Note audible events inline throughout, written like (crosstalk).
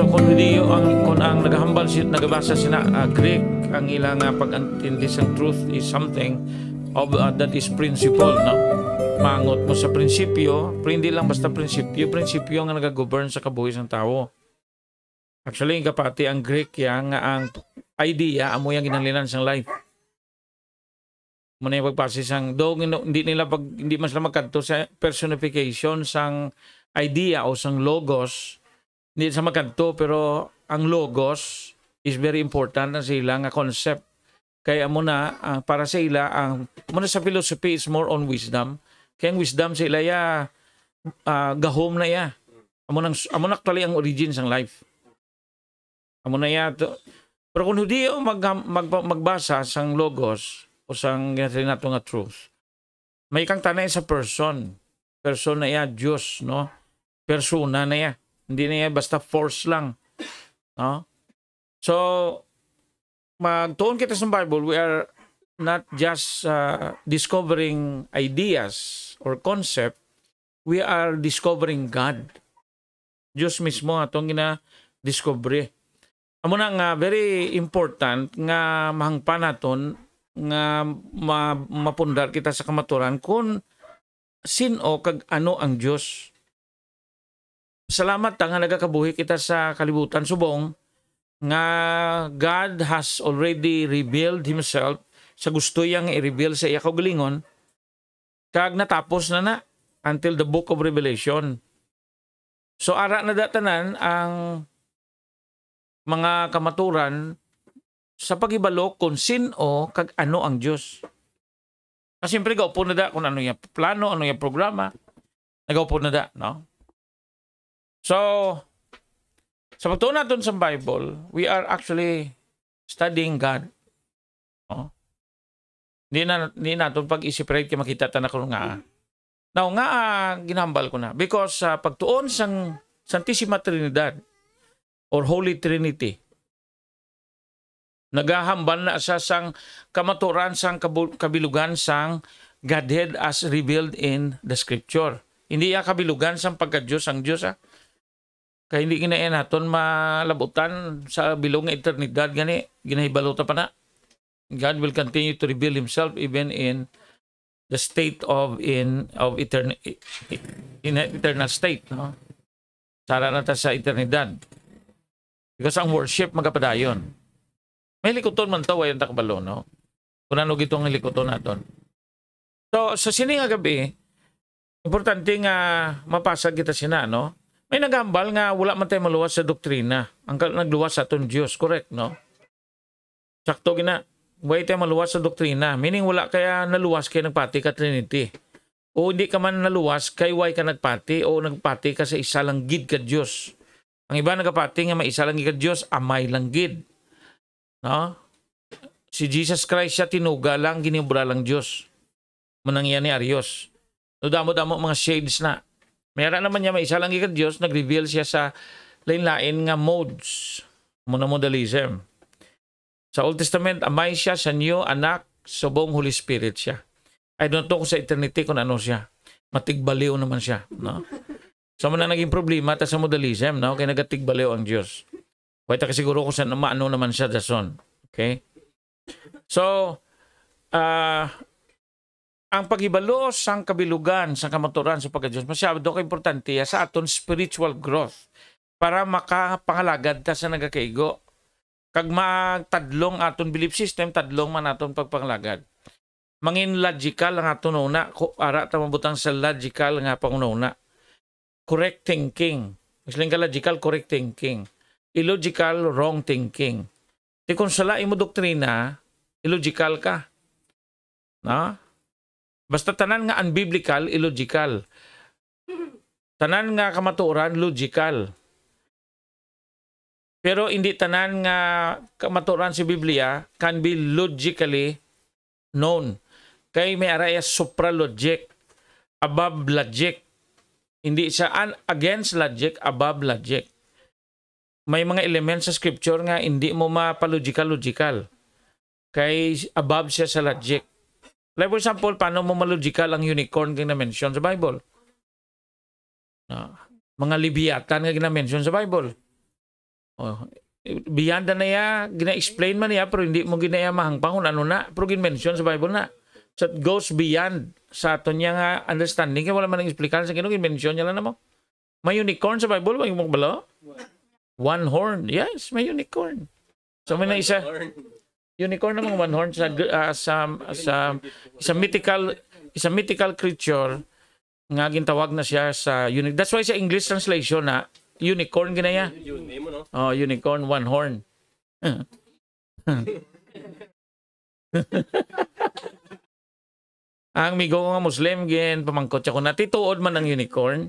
So kon video ang kon ang nagahambal sit nagabasa sina uh, Greek ang ilang uh, ah, pag-intindi sa truth is something of uh, that is principle no mangot mo sa prinsipyo hindi lang basta prinsipyo prinsipyo ang nagagovern sa kabuhi ng tao actually yung kapati ang Greek yang ang idea amo yang ginanglanan sang life muna yung pagpasi sang dog hindi nila pag hindi man sila magkanto sa personification sang idea o sang logos hindi sa magkanto, pero ang logos is very important na sila nga concept. Kaya mo na, uh, para sa ila, ang uh, muna sa philosophy is more on wisdom. Kaya ang wisdom sa ila, ya, uh, gahom na ya. Amo nang amo na actually ang origins ang life. Amo na ya to. Pero kung hindi mag, mag, magbasa sang logos o sang ginatili nato nga truth, may kang tanay sa person. Person na ya, Diyos, no? Persona na ya. Hindi na basta force lang. No? So, magtuon kita sa Bible, we are not just uh, discovering ideas or concept, we are discovering God. Diyos mismo atong gina-discovery. Amo na nga very important nga mahangpan naton nga ma mapundar kita sa kamaturan kung sino kag ano ang Dios salamat ta nga nagakabuhi kita sa kalibutan subong nga God has already revealed himself sa gusto yang i-reveal sa iya kaugalingon kag natapos na na until the book of Revelation. So ara na datanan ang mga kamaturan sa pagibalo kung o kag ano ang Dios. Kasi siyempre gaupo na da kung ano yung plano, ano yung programa. Nagaupo na da, no? So, sa pagtunan natin sa Bible, we are actually studying God. Oh. Hindi na hindi naton pag i-separate makita ta na karon nga. Now nga uh, ah, ginambal ko na because ah, sa uh, pagtuon sang Santissima Trinidad or Holy Trinity nagahambal na sa sang kamaturan sang kabilugan sang Godhead as revealed in the scripture. Hindi ya kabilugan sang pagka-Diyos ang Diyos ah. Kaya hindi kinainaton malabutan sa bilog nga eternidad gani ginahibalota pa na. God will continue to reveal himself even in the state of in of etern in eternal state no. Sara na ta sa eternidad. Because ang worship magapadayon. May likuton man to wayan takbalo no. Kunan og itong likuton naton. So sa so, sini nga gabi importante nga mapasag kita sina no may nagambal nga wala man tayo maluwas sa doktrina. Ang nagluwas sa atong Diyos, correct, no? Sakto gina, wala tayo maluwas sa doktrina. Meaning wala kaya naluwas kay nagpati ka Trinity. O hindi ka man naluwas kay why ka nagpati o nagpati ka sa isa lang gid ka Diyos. Ang iba nagapati nga may isa lang gid ka Diyos, amay lang gid. No? Si Jesus Christ siya tinuga lang, ginibra lang Diyos. Manangyan ni Arios. No, damo-damo mga shades na Mayra naman niya, may isa lang gikan Diyos, nag-reveal siya sa lain-lain nga modes, muna modalism. Sa Old Testament, amay siya sa New Anak, subong Holy Spirit siya. I don't know sa eternity kung ano siya. Matigbaliw naman siya. No? So, man naging problema ta sa modalism, no? Kaya nagatigbaliw ang Diyos. Pwede ka siguro kung saan maano naman siya, Jason. Okay? So, uh, ang paghibalo sang kabilugan sa kamaturan sa pagkadiyos masyado ka importante sa aton spiritual growth para makapangalagad ta sa nagakaigo kag magtadlong aton belief system tadlong man aton pagpangalagad mangin logical ang aton una ara ta mabutang sa logical nga panguna correct thinking isling ka logical correct thinking illogical wrong thinking di kung sala imo doktrina illogical ka na Basta tanan nga unbiblical, illogical. Tanan nga kamatuoran, logical. Pero hindi tanan nga kamatuoran si Biblia can be logically known. Kay may araya supra logic, above logic. Hindi siya un- against logic, above logic. May mga elements sa scripture nga hindi mo mapalogical-logical. Kay above siya sa logic. Like for example, paano mo malogical ang unicorn kung na-mention sa Bible? No. Mga libyatan nga gina-mention sa Bible. Oh, biyanda na ya, gina-explain man ya, pero hindi mo gina mahangpang kung ano na, pero gin-mention sa Bible na. So it goes beyond sa ato niya nga understanding, kaya wala man ang explikan sa kinong gin-mention niya lang na mo. May unicorn sa Bible, may mo balo? One horn. Yes, may unicorn. So may na isa unicorn namang one horn sa uh, sa sa isang mythical isang mythical creature nga gintawag na siya sa unicorn. That's why sa English translation na unicorn ginaya. Oh, unicorn one horn. (laughs) ang migo nga Muslim gin pamangkot ako ko na tituod man ang unicorn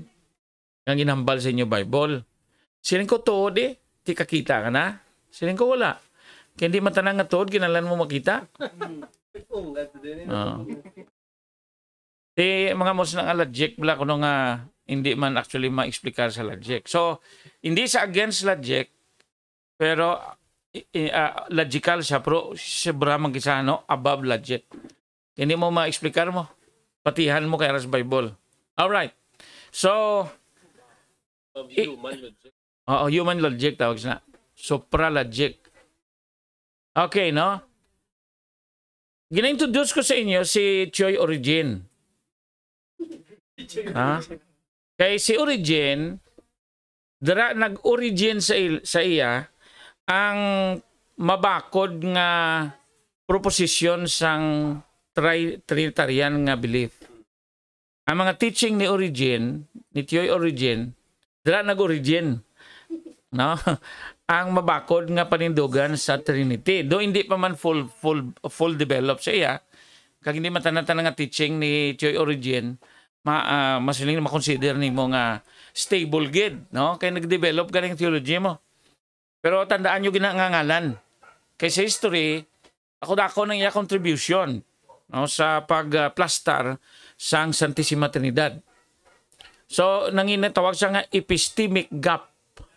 nga ginambal sa inyo Bible. Siling ko tuod eh, ti kakita ka na. Siling ko wala. Kaya hindi man tanang nga tuod, kinalan mo makita. oh. Di, mga mos ng allergic, wala kuno nga hindi man actually ma-explicar sa logic. So, hindi sa against logic, pero uh, logical siya, pero sobra man kisano, above logic. Hindi mo ma-explicar mo. Patihan mo kay Ras Bible. Alright. So, human logic. Oo, human logic tawag siya. Supra logic. Okay, no? Gina-introduce ko sa inyo si Choi Origin. ha? Kay si Origin, dara nag-origin sa, sa iya ang mabakod nga proposisyon sang tri trinitarian nga belief. Ang mga teaching ni Origin, ni Choi Origin, dala nag-origin. No? ang mabakod nga panindugan sa Trinity. Do hindi pa man full full full developed siya. iya kag hindi matanatan nga teaching ni Choi Origin ma uh, ah, masuling makonsider nimo nga stable gid no kay nagdevelop ganing theology mo pero tandaan nyo ginangangalan kay sa history ako dako nang iya contribution no sa pagplastar uh, sang Santissima Trinidad so nangina tawag siya nga epistemic gap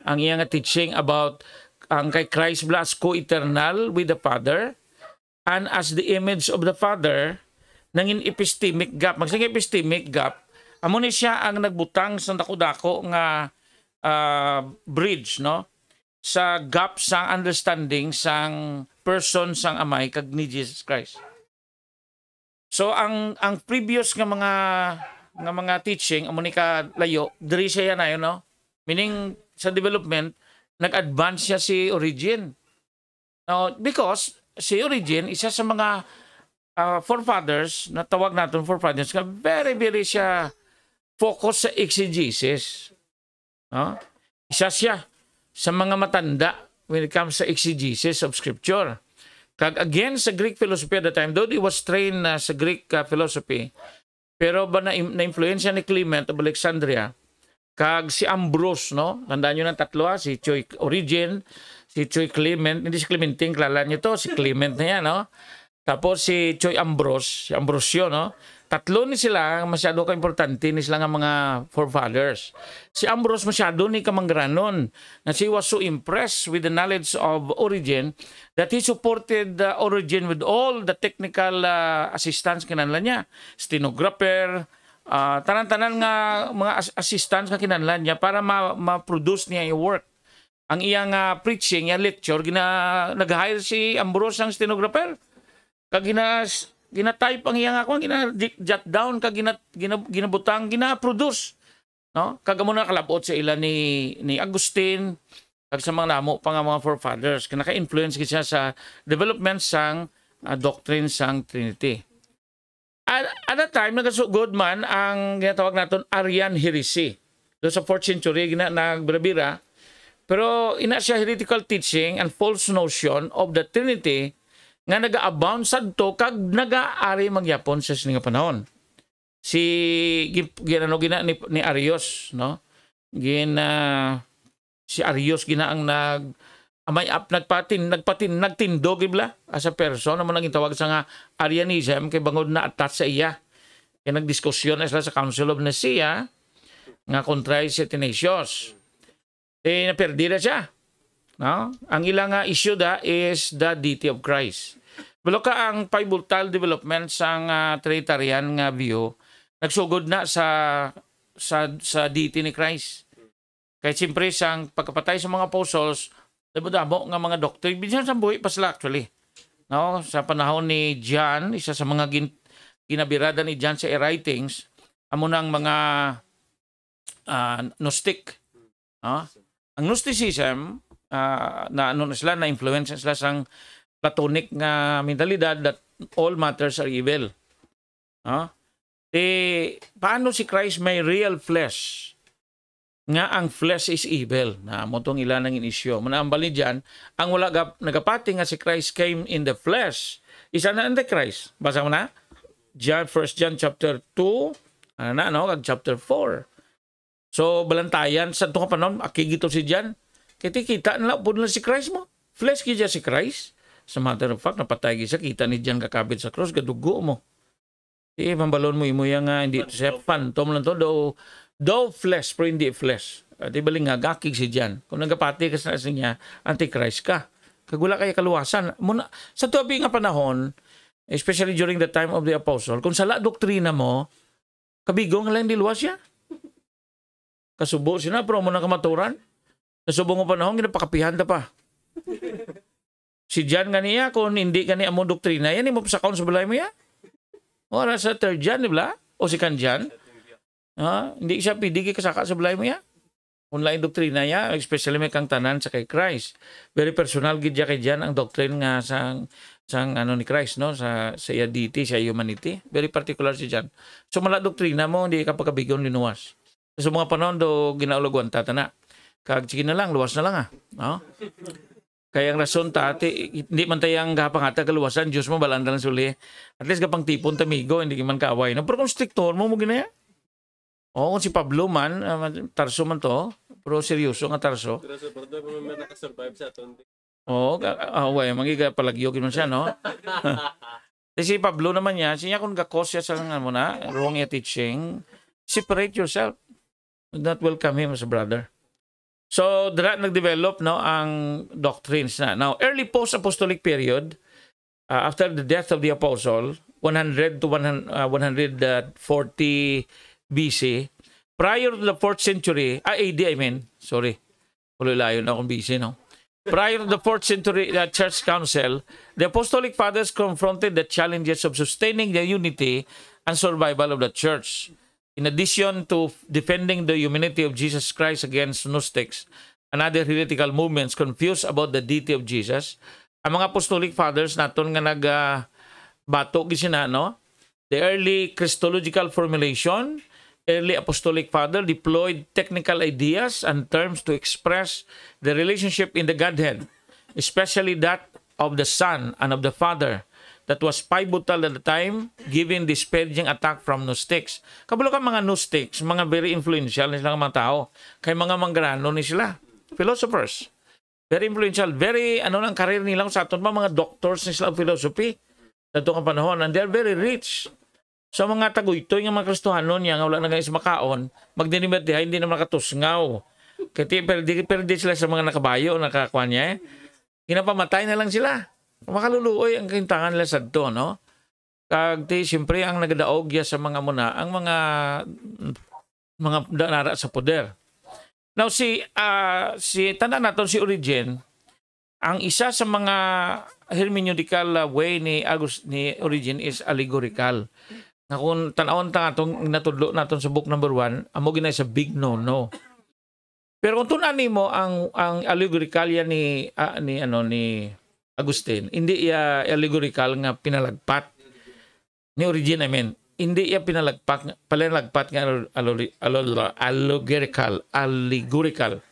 ang iyang teaching about ang kay Christ Blas co-eternal with the Father and as the image of the Father nangin epistemic gap magsang epistemic gap amo ni siya ang nagbutang sa dako-dako nga uh, bridge no sa gap sa understanding sang person sang amay kag ni Jesus Christ so ang ang previous nga mga nga mga teaching amo ni ka layo diri siya na yun no meaning sa development, nag-advance siya si Origin. Now, because si Origin, isa sa mga uh, forefathers, na tawag natin forefathers, very, very siya focus sa exegesis. No? Isa siya sa mga matanda when it comes sa exegesis of Scripture. Kag again sa Greek philosophy at the time, though he was trained uh, sa Greek uh, philosophy, pero ba na, na-influensya ni Clement of Alexandria, Kag si Ambrose, no? Tandaan nyo ng tatlo, Si Choi Origin, si Choi Clement, hindi si Clementing, klala nyo to, si Clement na yan, no? Tapos si Choi Ambrose, si Ambrose no? Tatlo ni sila, masyado ka importante ni sila ng mga forefathers. Si Ambrose masyado ni kamangranon na she was so impressed with the knowledge of Origin that he supported uh, Origin with all the technical uh, assistance kinanla niya. Stenographer, uh, tanan-tanan nga mga as- assistants nga kinanlan niya para ma- ma-produce niya yung work. Ang iyang uh, preaching, yung lecture, gina nag-hire si Ambrose ang stenographer. Kag gina gina-type ang iyang ako, gina jot down kag gina, gina ginabutang, gina-produce. No? Kag mo na kalabot sa ila ni ni Agustin kag sa mga namo pa nga mga forefathers. Kinaka-influence siya sa development sang uh, doctrine sang Trinity. At, at that time, nagkasugod man ang ginatawag natin Arian heresy. Doon sa 4th century, gina, Pero ina siya heretical teaching and false notion of the Trinity nga nag-abound sa to kag nag-aari magyapon sa sininga panahon. Si ginano gina ni, ni Arios, no? Gina si Arios gina ang nag Ah, may up nagpatin nagpatin nagtindog ibla as a person amo nang tawag sa nga Arianism kay bangod na atat sa iya kay nagdiskusyon sila sa Council of Nicaea nga kontra si Athanasius eh naperdira siya no ang ilang nga issue da is the deity of Christ Bilo ka ang pivotal development sa nga uh, Trinitarian nga view nagsugod na sa sa sa deity ni Christ kay siyempre sang pagkapatay sa mga apostles Dabo-dabo nga mga doktor. Bisan sa buhi pa sila actually. No? Sa panahon ni John, isa sa mga gin ginabirada ni John sa writings, amo nang mga uh, Gnostic. No? Ang Gnosticism, uh, na ano na sila, na influence sila sa platonic nga mentalidad that all matters are evil. No? Eh, paano si Christ may real flesh? nga ang flesh is evil na mo tong ilanang inisyo manaambal ni diyan ang wala gap nagapati nga si Christ came in the flesh is an antichrist basa mo na John 1 John chapter 2 ano na no kag chapter 4 so balantayan sa to panom akigito si John kiti kita na pud na si Christ mo flesh gyud si Christ sa matter of fact napatay gyud sa kita ni John kakabit sa cross gadugo mo Di, eh, pambalon mo imo yang nga, hindi siya pantom lang to, do Though flesh, pero hindi flesh. At ibaling nga, gakig si Jan. Kung nagapati ka sa niya, antichrist ka. Kagula kaya kaluwasan. Muna, sa tuwabi nga panahon, especially during the time of the apostle, kung sala doktrina mo, kabigong lang diluwas siya. Kasubo siya pero mo na kamaturan. Nasubo nga panahon, ginapakapihan ta pa. (laughs) si Jan nga niya, kung hindi ka niya mo doktrina, yan, imapsakaon sa balay mo yan. Wala sa third Jan, di ba? O si kan Jan. Ha? Hindi siya pidigi kasaka sa balay mo ya. Online doktrina ya, especially may kang tanan sa kay Christ. Very personal gid ya kay diyan ang doctrine nga sang sang ano ni Christ no sa sa iya deity, sa humanity. Very particular si diyan. So mala doktrina mo hindi ka pagkabigyon linuwas. So mga panahon do ginaulagwan tatana. Kag sige na lang, luwas na lang ah. No? Kaya ang rason ta ate, hindi man tayang gapangata kaluwasan, Diyos mo balanda ng suli. At least gapang tipon tamigo, hindi man kaaway. No? Pero kung striktor mo, mo ginaya. Oo, si Pablo man, ah, Tarso man to. Pero seryoso nga Tarso. Seryoso, pero daw may nakasurvive sa atong. Oo, oh, ah, way, mangiga palagyokin man siya, no? (laughs) si Pablo naman niya, siya kung gakos siya sa nga mo na, wrong teaching, separate yourself. Do not welcome him as a brother. So, dira nag-develop no ang doctrines na. Now, early post-apostolic period, uh, after the death of the apostle, 100 to 100, uh, 140 BC, prior to the 4th century, ah, AD I mean, sorry, kululayo na akong BC, no? Prior to the 4th century the Church Council, the Apostolic Fathers confronted the challenges of sustaining the unity and survival of the Church. In addition to defending the humanity of Jesus Christ against Gnostics and other heretical movements confused about the deity of Jesus, ang mga Apostolic Fathers naton nga nagabato ah, uh, gisina no? The early Christological formulation, early apostolic father deployed technical ideas and terms to express the relationship in the Godhead, especially that of the Son and of the Father that was pivotal at the time given the scourging attack from Gnostics. Kabalo ka mga Gnostics, mga very influential na silang mga tao, kay mga manggrano ni sila, philosophers. Very influential, very ano ng karir nila sa aton pa mga doctors ni sila philosophy sa itong panahon and they are very rich sa mga taguytoy nga mga Kristohanon niya nga wala na sa makaon, magdinimerdiha, hindi na makatusngaw. Kaya perdi, perdi sila sa mga nakabayo, nakakuha niya eh. Ginapamatay na lang sila. Makaluluoy ang kintangan nila sa to, no? Kag siyempre ang nagdaog ya sa mga muna, ang mga mga danara sa poder. Now si uh, si tanda naton si Origen, ang isa sa mga hermeneutical ah, way ni Agus ni Origen is allegorical nga kung tanawon ta atong natudlo naton sa book number 1 amo ginay sa big no no pero kung tunan nimo ang ang ya ni ah, ni ano ni Agustin hindi ya allegorical nga pinalagpat ni origin I mean hindi ya pinalagpat pinalagpat nga allegorical allegorical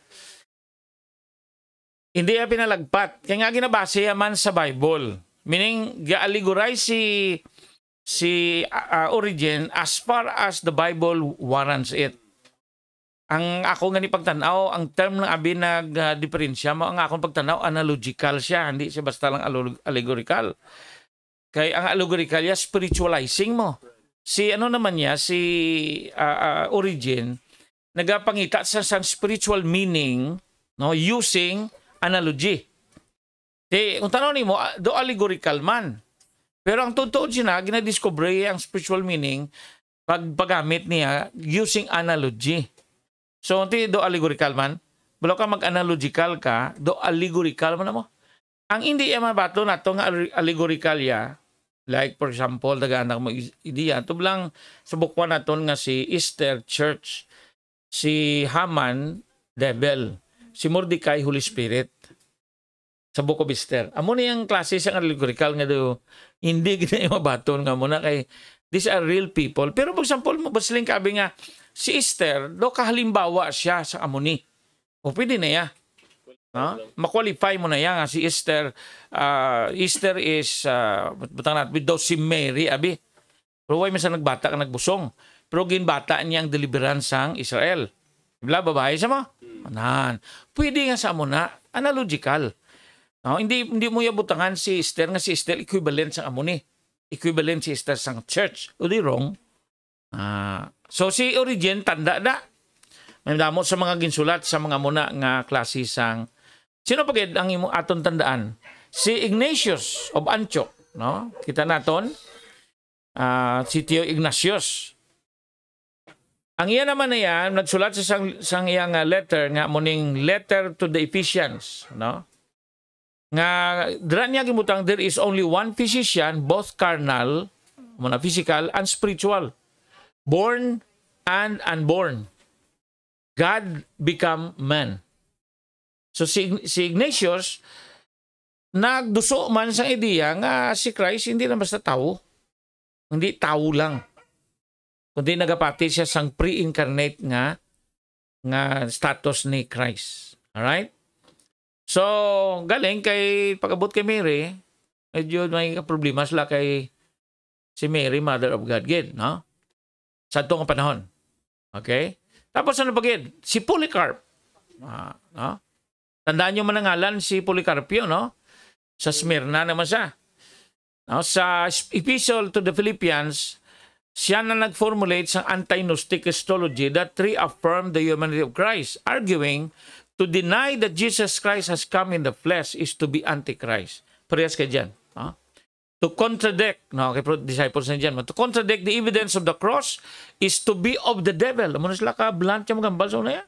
hindi ya pinalagpat kay nga ginabase man sa Bible meaning ga-allegorize si si uh, Origin as far as the Bible warrants it. Ang ako nga ni pagtanaw, ang term ng abi nag uh, diferensya mo ang akong pagtanaw analogical siya, hindi siya basta lang allegorical. Kay ang allegorical ya spiritualizing mo. Si ano naman niya si uh, uh, Origin nagapangita sa, sa spiritual meaning no using analogy. Di, kung tanong ni mo, do allegorical man. Pero ang totoo niya, ginadiscover ang spiritual meaning pag paggamit niya using analogy. So, hindi do allegorical man. Balo ka mag-analogical ka, do allegorical man mo. Ang hindi yung mga batlo na ito allegorical ya, like for example, nag-anak mo idea, ito lang sa bukwa na nga si Easter Church, si Haman, Devil, si Mordecai, Holy Spirit sa Book of Easter. Amo na yung klase sa allegorical nga do hindi (laughs) kita yung mabaton nga muna kay these are real people. Pero for example, mo, basling kabi nga, si Esther, do kahalimbawa siya sa amuni. O pwede na ya. No? Makwalify mo na ya nga si Esther. Uh, Esther is, uh, butang natin, daw si Mary, abi. Pero why minsan nagbata ka nagbusong. Pero ginbata niya ang deliverance ang Israel. Bila, babae sa mo? Anan. Pwede nga sa mo na. Analogical. No, hindi hindi mo yabutangan si Esther nga si Esther equivalent sa amo Equivalent si Esther sang church. Uli wrong. Ah, so si origin tanda da. May damo sa mga ginsulat sa mga muna nga klase sang sino pagid ang imo aton tandaan? Si Ignatius of Antioch, no? Kita naton uh, si Tio Ignatius. Ang iya naman na yan, nagsulat sa sang, sang iyang letter nga muning letter to the Ephesians, no? nga dira niya there is only one physician both carnal muna physical and spiritual born and unborn God become man so si, si Ignatius nagduso man sa ideya nga si Christ hindi na basta tao hindi tao lang kundi nagapati siya sang pre-incarnate nga nga status ni Christ all right So, galing kay pag-abot kay Mary, medyo may problema sila kay si Mary, Mother of God, gid, no? Sa itong panahon. Okay? Tapos ano ba gid? Si Polycarp. Ah, no? Tandaan niyo man ang si Polycarp yun, no? Sa Smyrna naman siya. No? Sa Epistle to the Philippians, siya na nag-formulate sa anti-Gnostic Christology that reaffirmed the humanity of Christ, arguing To deny that Jesus Christ has come in the flesh is to be antichrist. Parehas ka dyan. Huh? To contradict, no, kay disciples na dyan, to contradict the evidence of the cross is to be of the devil. Amo na sila ka, blunt yung magambal sa una yan.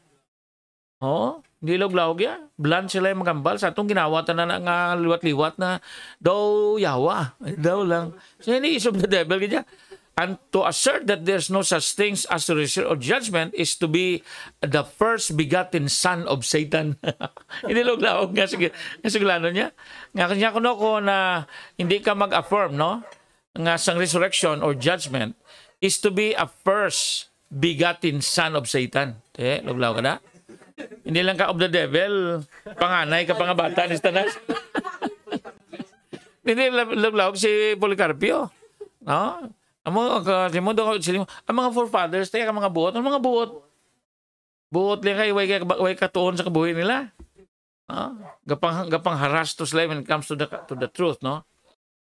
Oo, oh, hindi lawag yan. Blunt sila yung magambal. Sa itong ginawa na nga liwat-liwat na daw yawa. Daw lang. So, hindi is of the devil. Kaya And to assert that there's no such things as resurrection or judgment is to be the first begotten son of Satan. (laughs) Inilog na ako nga sigilano niya. Nga kanya ko ko na hindi ka mag-affirm, no? Nga sang resurrection or judgment is to be a first begotten son of Satan. Eh, luglaw ka na? Hindi lang ka of the devil, panganay ka bata ni Satanas. (laughs) Hindi luglaw si Policarpio. No? Ang mga kalimudo, ang mga forefathers, tayo ang mga buot, ang mga buot. Buot lang kayo, way, way katuon sa kabuhi nila. No? Ah, gapang, gapang harass to slave when it comes to the, to the truth, no?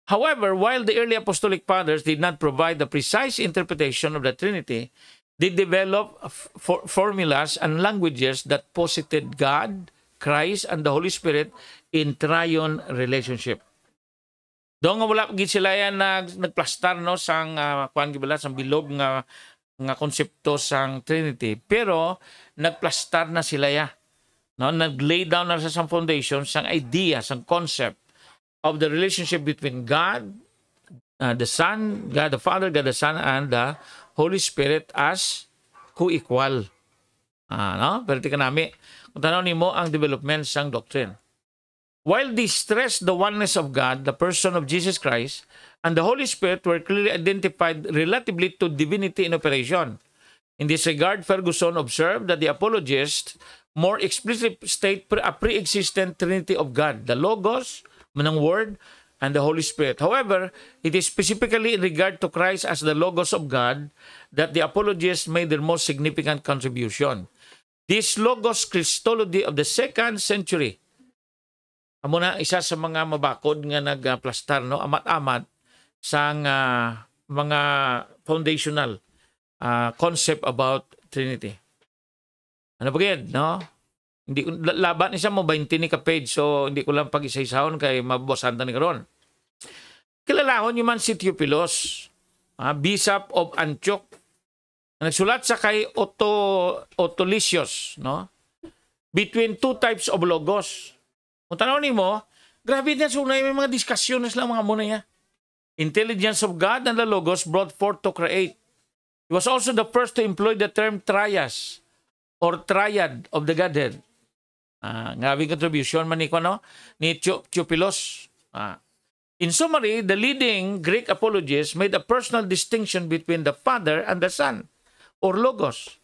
However, while the early apostolic fathers did not provide the precise interpretation of the Trinity, they developed for formulas and languages that posited God, Christ, and the Holy Spirit in triune relationship. Do nga wala gid sila yan nag nagplastar no sang uh, kuan gibala sang bilog nga nga konsepto sang Trinity pero nagplastar na sila ya. No naglay down na sa sang foundation sang idea sang concept of the relationship between God uh, the Son, God the Father, God the Son and the Holy Spirit as co-equal. Ah, no? Pero tika nami, kung tanaw nimo ang development sang doctrine. While they stress the oneness of God, the person of Jesus Christ, and the Holy Spirit were clearly identified relatively to divinity in operation. In this regard, Ferguson observed that the apologists more explicitly state a pre-existent Trinity of God, the Logos, ng Word, and the Holy Spirit. However, it is specifically in regard to Christ as the Logos of God that the apologists made their most significant contribution. This Logos Christology of the second century Amo na isa sa mga mabakod nga nagplastar no amat-amat sa nga mga foundational uh, concept about Trinity. Ano ba yan, no? Hindi laban ni mo 20 ni ka page so hindi ko lang pag-isa-isahon kay mabawasan ta ni karon. Kilalahon yung man si Theopilos, uh, ah, Bishop of Antioch. Nagsulat sa kay Otto Otolicius, no? Between two types of logos, kung tanaw ni mo, grabe na sunay may mga diskasyon lang mga muna niya. Intelligence of God and the Logos brought forth to create. He was also the first to employ the term trias or triad of the Godhead. Uh, ngabing contribution man ni, no? ni Tupilos. Ah. In summary, the leading Greek apologists made a personal distinction between the Father and the Son, or Logos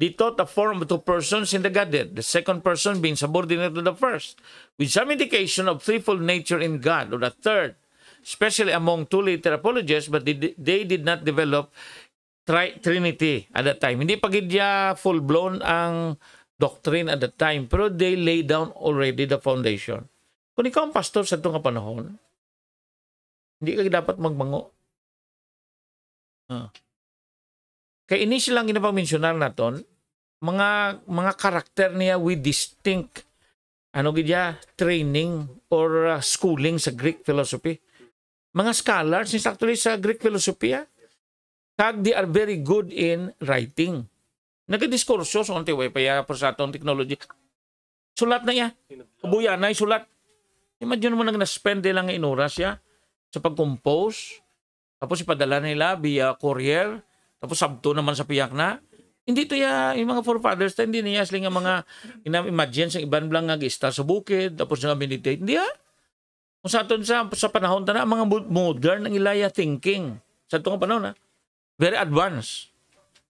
dito the form of two persons in the Godhead, the second person being subordinate to the first, with some indication of threefold nature in God, or the third, especially among two later apologists, but they, they did not develop tri- Trinity at that time. Hindi pagidya full-blown ang doctrine at that time, pero they laid down already the foundation. Kung ikaw ang pastor sa itong panahon, hindi ka dapat magmango. Ah. Kay ini silang ginapang mensyunar naton, mga mga karakter niya with distinct ano gidya training or uh, schooling sa Greek philosophy. Mga scholars is actually sa Greek philosophy ah. Kag they are very good in writing. Nagadiskurso so unti way paya por sa atong technology. Sulat na iya. Kubuya na sulat. Imagine mo nang na-spend lang nga inoras ya sa pag-compose. Tapos ipadala nila via courier. Tapos sabto naman sa piyak na. Hindi to ya, yung mga forefathers, ta, hindi niya sila nga mga (laughs) ina-imagine sa iban lang nga gistar sa bukid, tapos nga meditate. Hindi ya. Kung sa aton sa, sa panahon ta na, mga modern ang ilaya thinking. Sa itong panahon na, very advanced.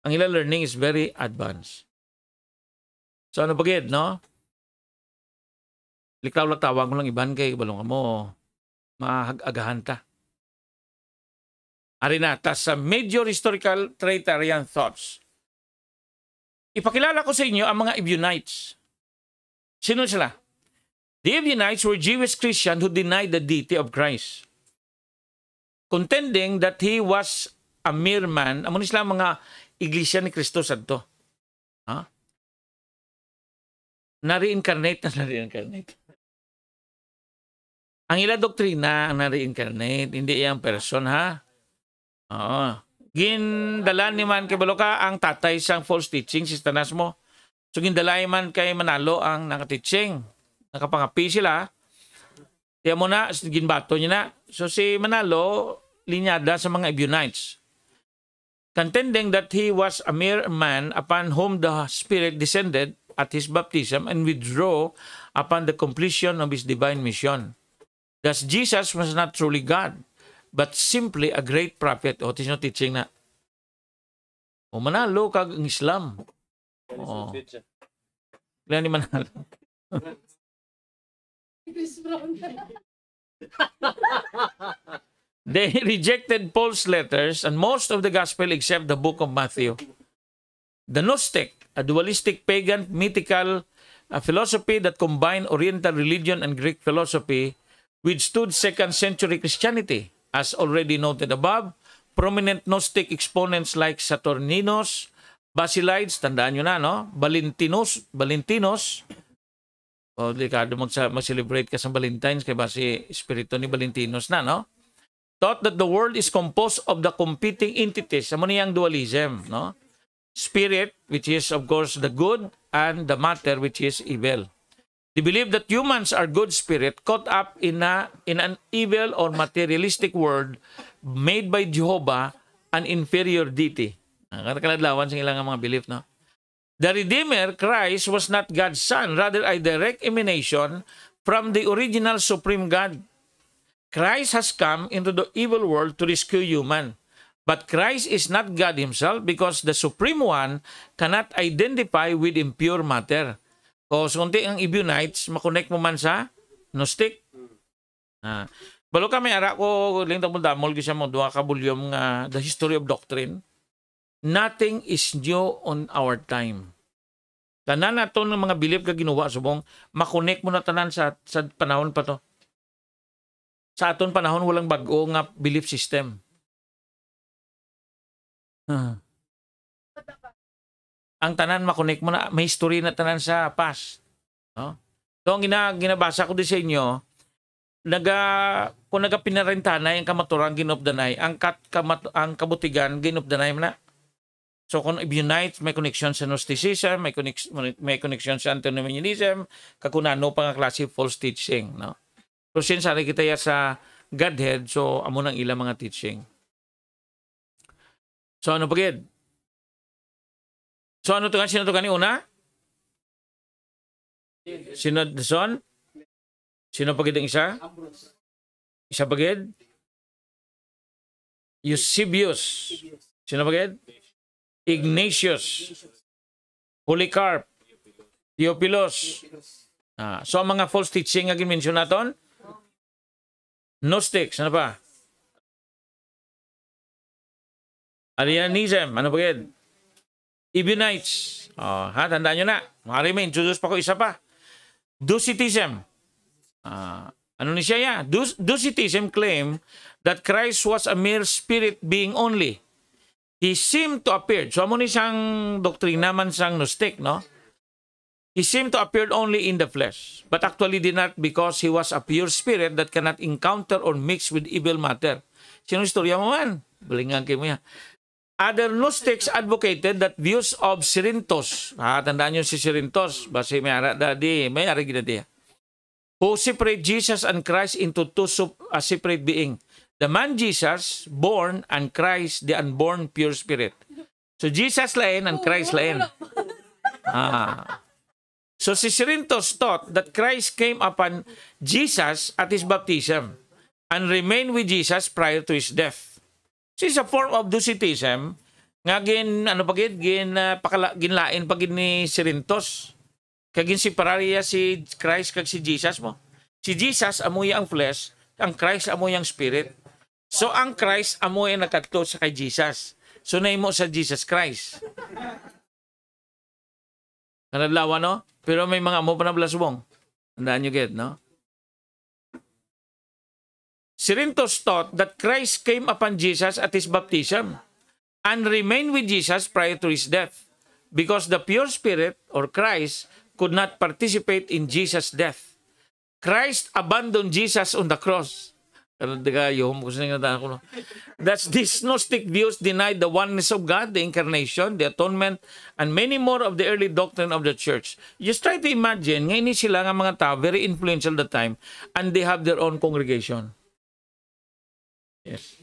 Ang ila learning is very advanced. So ano pagid, no? Liklaw lang tawag ko lang iban kay balong mo. Maagagahan ta. Ari na, ta sa major historical Trinitarian thoughts. Ipakilala ko sa inyo ang mga Ebionites. Sino sila? The Ebionites were Jewish Christians who denied the deity of Christ, contending that he was a mere man. Amo sila mga iglesia ni Kristo sa to. Ha? Na-reincarnate na (laughs) na-reincarnate. Ang ila doktrina ang na-reincarnate, hindi iyang person ha. Oo. Gindala ni man kay Baloka ang tatay sang false teaching si tanas mo. So gindala man kay Manalo ang nakatitching. Nakapangapi sila. Tiya mo na, ginbato niya na. So si Manalo, linyada sa mga Ebionites. Contending that he was a mere man upon whom the Spirit descended at his baptism and withdrew upon the completion of his divine mission. Thus Jesus was not truly God but simply a great prophet. O, tino teaching na. O, manalo kag ang Islam. O. Kailan ni manalo? (laughs) They rejected Paul's letters and most of the gospel except the book of Matthew. The Gnostic, a dualistic pagan mythical a philosophy that combined Oriental religion and Greek philosophy, withstood second century Christianity. As already noted above, prominent Gnostic exponents like Saturninus, Basilides, tandaan nyo na, no? Valentinus, Valentinus, o delikado magsa- mag-celebrate ka sa Valentine's kaya ba si Espiritu ni Valentinus na, no? Thought that the world is composed of the competing entities. Amo niyang dualism, no? Spirit, which is of course the good, and the matter, which is evil. They believe that humans are good spirit caught up in a in an evil or materialistic world made by Jehovah, an inferior deity. Kaladlawan sa ilang mga belief, no? The Redeemer, Christ, was not God's Son, rather a direct emanation from the original Supreme God. Christ has come into the evil world to rescue human. But Christ is not God Himself because the Supreme One cannot identify with impure matter. O, so, kundi ang Ebionites, makonek mo man sa Gnostic. Ah. Balo kami ara ko ling tapon damol gyud mo duha ka volume nga The History of Doctrine. Nothing is new on our time. Tanan to ng mga belief ka ginawa subong makonek mo na tanan sa sa panahon pa to. Sa aton panahon walang bag-o nga belief system. Huh ang tanan makonek mo na may history na tanan sa past. No? So ang gina, ginabasa ko din sa inyo, naga kung naga pinarentanay ang kamaturan ginupdanay, ang kat kamat, ang kabutigan ginupdanay mo na. So kung i-unite, may connection sa Gnosticism, may connection, may connection sa antinomianism, kakunano pa nga klase false teaching. No? So since ari kita ya sa Godhead, so amo nang ilang mga teaching. So ano pagid? So ano to kan sino to kani una? Sino son? Sino pagid ang isa? Isa pagid? Eusebius. Sino pagid? Ignatius. Polycarp. Theopilos. Ah, so ang mga false teaching nga ginmensyon naton? Gnostics, ano pa? Arianism, ano pagid? Ebenites. Oh, ah, ha, tandaan nyo na. Maaari may introduce pa ko isa pa. Docetism. Uh, ano ni siya ya? Do Docetism claim that Christ was a mere spirit being only. He seemed to appear. So, amo ni siyang doktrina man sang Gnostic, no? He seemed to appear only in the flesh, but actually did not because he was a pure spirit that cannot encounter or mix with evil matter. Sino istorya mo man? Balingan kayo mo yan. Other Gnostics advocated that views of Sirintos, ah, tandaan nyo si Sirintos, basi may ara, dadi, may ara ginadi, who separate Jesus and Christ into two sup, uh, separate being. The man Jesus, born, and Christ, the unborn pure spirit. So Jesus lain and Christ lain. Ah. So si Sirintos taught that Christ came upon Jesus at his baptism and remained with Jesus prior to his death. So it's a form of docetism nga gin ano pagid gin uh, pakala, ginlain pa ni Sirintos kay gin si Pararia si Christ kag si Jesus mo. Si Jesus amoy ang flesh, ang Christ amoy ang spirit. So ang Christ amoy ang nakadto sa kay Jesus. So naimo sa Jesus Christ. Kanadlawa no? Pero may mga amo pa na blasbong. Tandaan nyo get, no? Cerinthus taught that Christ came upon Jesus at his baptism and remained with Jesus prior to his death because the pure spirit or Christ could not participate in Jesus' death. Christ abandoned Jesus on the cross. That's these Gnostic views denied the oneness of God, the incarnation, the atonement, and many more of the early doctrine of the church. Just try to imagine, ngayon sila nga mga tao, very influential at the time, and they have their own congregation. Yes.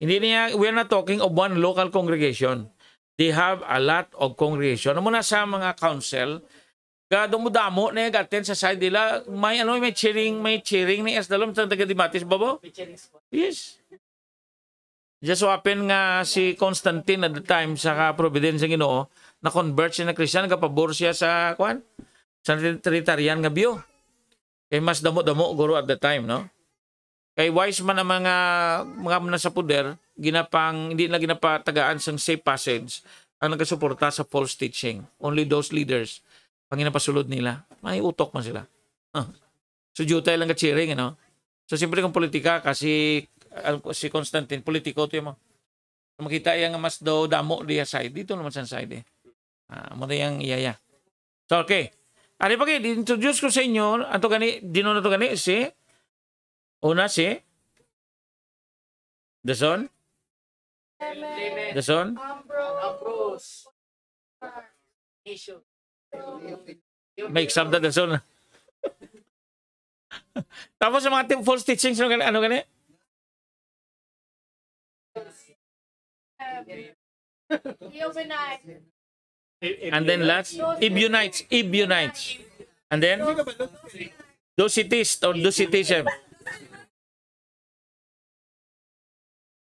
Hindi niya, we are not talking of one local congregation. They have a lot of congregation. Ano muna sa mga council, kadumudamo na yung attend sa side nila. May, ano, may cheering, may cheering ni Esdalom sa taga-dimatis, babo? Yes. Just so happen nga si Constantine at the time sa Providence ng Ginoo na convert siya na Christian kapabor siya sa kwan sa Trinitarian nga view. Kay mas damo-damo guru at the time, no? Kay wise man ang mga mga nasa poder, ginapang hindi na ginapatagaan sang safe passage ang nagasuporta sa false teaching. Only those leaders pang ginapasulod nila, may utok man sila. Uh. So jutay lang ka-cheering, ano? So siyempre kung politika kasi si Constantine politiko to mo. Makita iya nga mas do damo diya side dito naman sa side. Eh. Ah, uh, mo yang iyaya. So okay. Ari pa kay introduce ko sa inyo anto gani dino na to gani si Una si The Dason? Make May exam The Dason. (laughs) Tapos sa mga false teachings, ano gani? Ano gani? And then last, if unites. And then, cities or do docetism.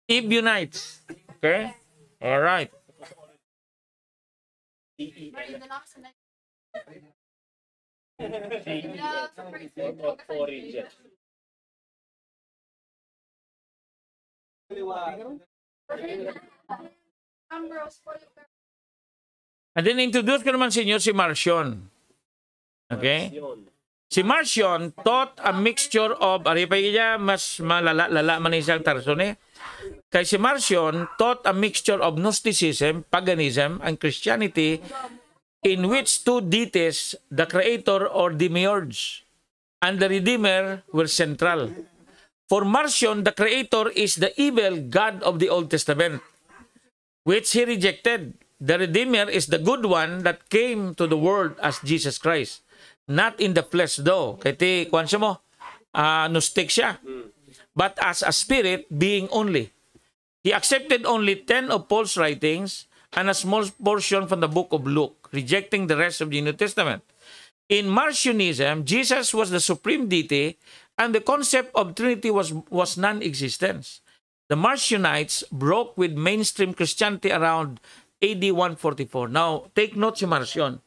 Eve unites. Okay? All right. And then introduce ko naman sa inyo si Marcion. Okay? Si Marcion taught a mixture of, ari pa mas malala-lala man isang tarson Kay si Marcion taught a mixture of Gnosticism, paganism, and Christianity in which two deities, the creator or demiurge, and the redeemer were central. For Marcion, the creator is the evil God of the Old Testament, which he rejected. The redeemer is the good one that came to the world as Jesus Christ. Not in the flesh though. Kaya ti, kwan siya mo, uh, ah, nustik siya. Hmm. But as a spirit, being only. He accepted only 10 of Paul's writings and a small portion from the book of Luke, rejecting the rest of the New Testament. In Marcionism, Jesus was the supreme deity and the concept of Trinity was, was non-existence. The Marcionites broke with mainstream Christianity around AD 144. Now, take note si Marcion.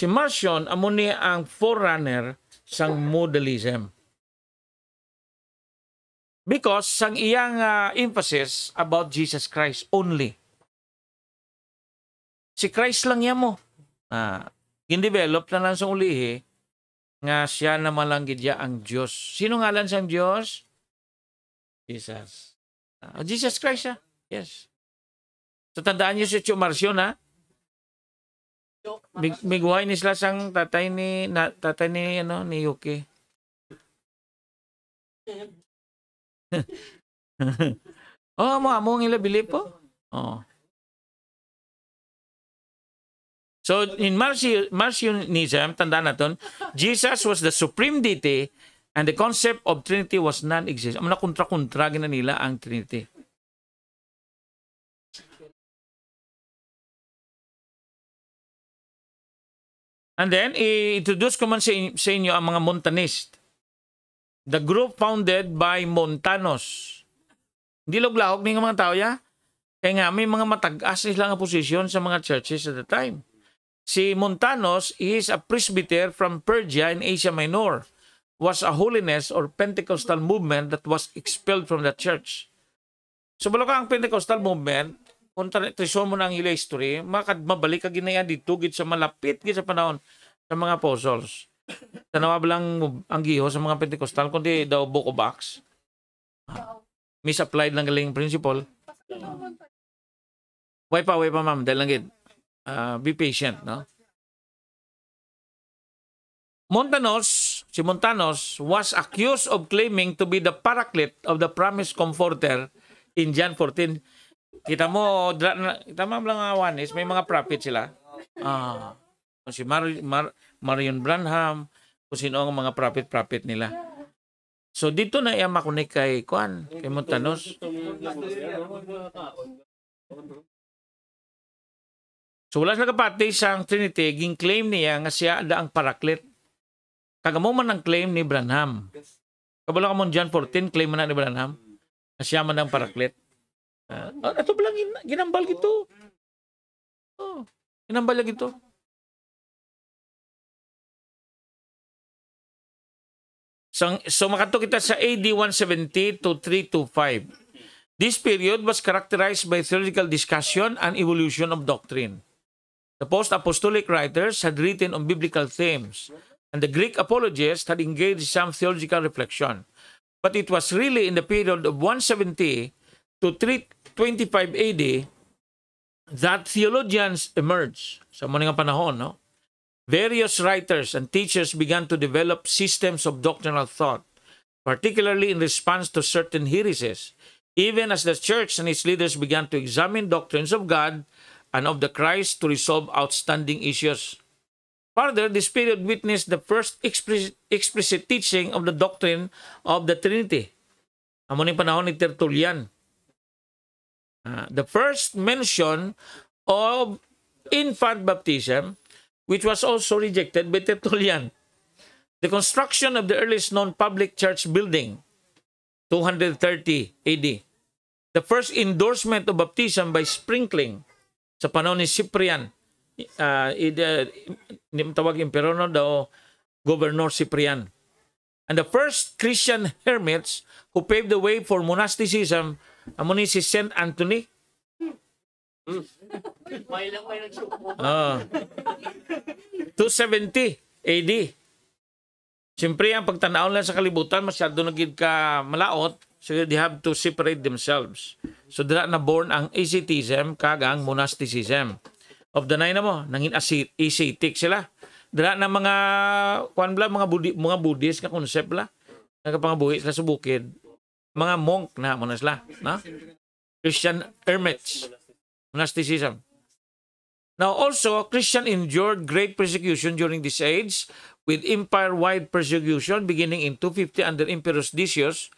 Si Marcion, amo niya ang forerunner sang modalism. Because sang iyang uh, emphasis about Jesus Christ only. Si Christ lang yan mo. Uh, in-develop na lang sa ulihi eh, nga siya na malanggidya ang Diyos. Sino ngalan siyang Diyos? Jesus. Uh, Jesus Christ siya. Yes. So tandaan niyo si Chumarcion ha? Mig migway ni sila sang tatay ni na, tatay ni ano ni Yuki. (laughs) oh, mo among ila bili po. Oh. So in Marci Marcionism, tanda naton, Jesus was the supreme deity and the concept of Trinity was non-existent. Amna kontra-kontra gina nila ang Trinity. And then, i-introduce ko man sa inyo ang mga montanist. The group founded by Montanos. Hindi log ng mga tao ya. Kaya nga may mga matag-as sila nga posisyon sa mga churches at the time. Si Montanos is a presbyter from Persia in Asia Minor. Was a holiness or Pentecostal movement that was expelled from the church. So balo ka ang Pentecostal movement, kung trison mo na ang history, makad mabalik ka ginaya dito git sa malapit git sa panahon sa mga apostles. Tanawab lang ang giho sa mga Pentecostal, kundi daw book of Acts. Misapplied lang galing principle. Way pa, way pa ma'am, dahil langit. Uh, ah, be patient, no? Montanos, si Montanos was accused of claiming to be the paraclete of the promised comforter in John 14. Kita mo, tama lang awanis, may mga prophet sila. Ah kung si Mar Mar Marion Branham, kung sino ang mga prophet-prophet nila. So dito na iya makunik kay Kwan, kay Montanos. So wala sa kapatid sa Trinity, ging claim niya nga siya da ang paraklet. Kagamo man ang claim ni Branham. Kabala ka mo John 14, claim na ni Branham. Nga siya man ang paraklet. Uh, ah, ato palang ginambal gito. Oh, ginambal gito. So, so makato kita sa AD 170 to 325. This period was characterized by theological discussion and evolution of doctrine. The post-apostolic writers had written on biblical themes, and the Greek apologists had engaged some theological reflection. But it was really in the period of 170 to 325 AD that theologians emerged sa mga panahon, no? Various writers and teachers began to develop systems of doctrinal thought, particularly in response to certain heresies, even as the church and its leaders began to examine doctrines of God and of the Christ to resolve outstanding issues. Further, this period witnessed the first explicit, explicit teaching of the doctrine of the Trinity. Amo ni panahon ni Tertullian. Uh, the first mention of infant baptism which was also rejected by Tertullian. The construction of the earliest known public church building, 230 AD. The first endorsement of baptism by sprinkling sa panahon ni Cyprian, uh, hindi tawag emperor daw Governor Cyprian. And the first Christian hermits who paved the way for monasticism, amo ni si St. Anthony Hmm. May lang may nagsuko. Ah. 270 AD. Siyempre, ang pagtanaw lang sa kalibutan, masyado nagid ka malaot. So, they have to separate themselves. So, dira na born ang asceticism ang monasticism. Of the nine na mo, nangin ascetic sila. Dira na mga, kuan bla, mga, Budi, mga Buddhist ka concept la. Nagkapangabuhi sila sa bukid. Mga monk na mo na sila. Na? Christian hermits monasticism. Now also, Christian endured great persecution during this age with empire-wide persecution beginning in 250 under Emperor Decius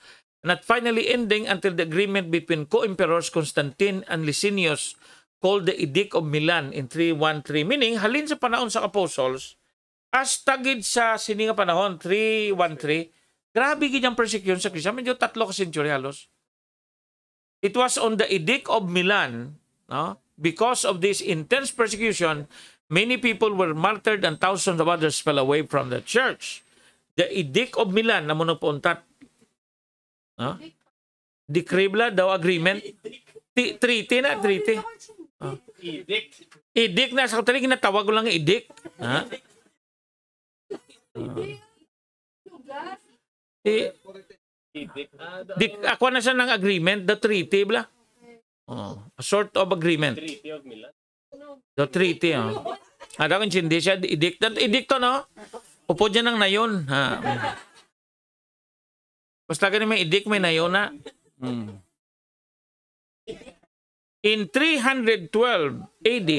and finally ending until the agreement between co-emperors Constantine and Licinius called the Edict of Milan in 313 meaning halin sa panahon sa apostles as tagid sa sini nga panahon 313 grabe gid ang persecution sa Christian medyo tatlo ka century halos it was on the Edict of Milan No? Because of this intense persecution, many people were martyred and thousands of others fell away from the church. The Edict of Milan, na muna pountat. No? Decribla daw agreement. treaty na, treaty. Edict. Ah. Edict na. Sa katalig, natawag ko lang edict. Ha? Uh. Ah. Edict. Eh, di, ako na siya ng agreement, the treaty, bla. Oh, a sort of agreement. The Treaty of Milan. The treaty, oh. Ah. Ada ah, ko hindi siya edicted. Edicto, no? Upo dyan ang nayon. Ha. Basta ganun may edict, may nayon na. Hmm. In 312 AD,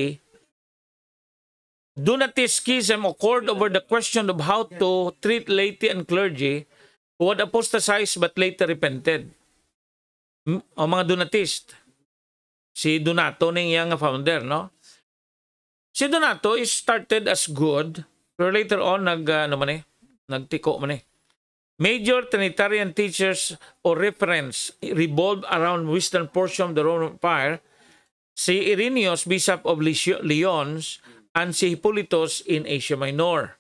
Dunatis schism occurred over the question of how to treat laity and clergy who had apostatized but later repented. O hmm, mga Donatist, si Donato ning iyang founder, no? Si Donato is started as good, pero later on nag ah, ano man eh, nagtiko man eh. Major Trinitarian teachers or reference revolved around western portion of the Roman Empire. Si Irenaeus, Bishop of Lyons, and si Hippolytus in Asia Minor.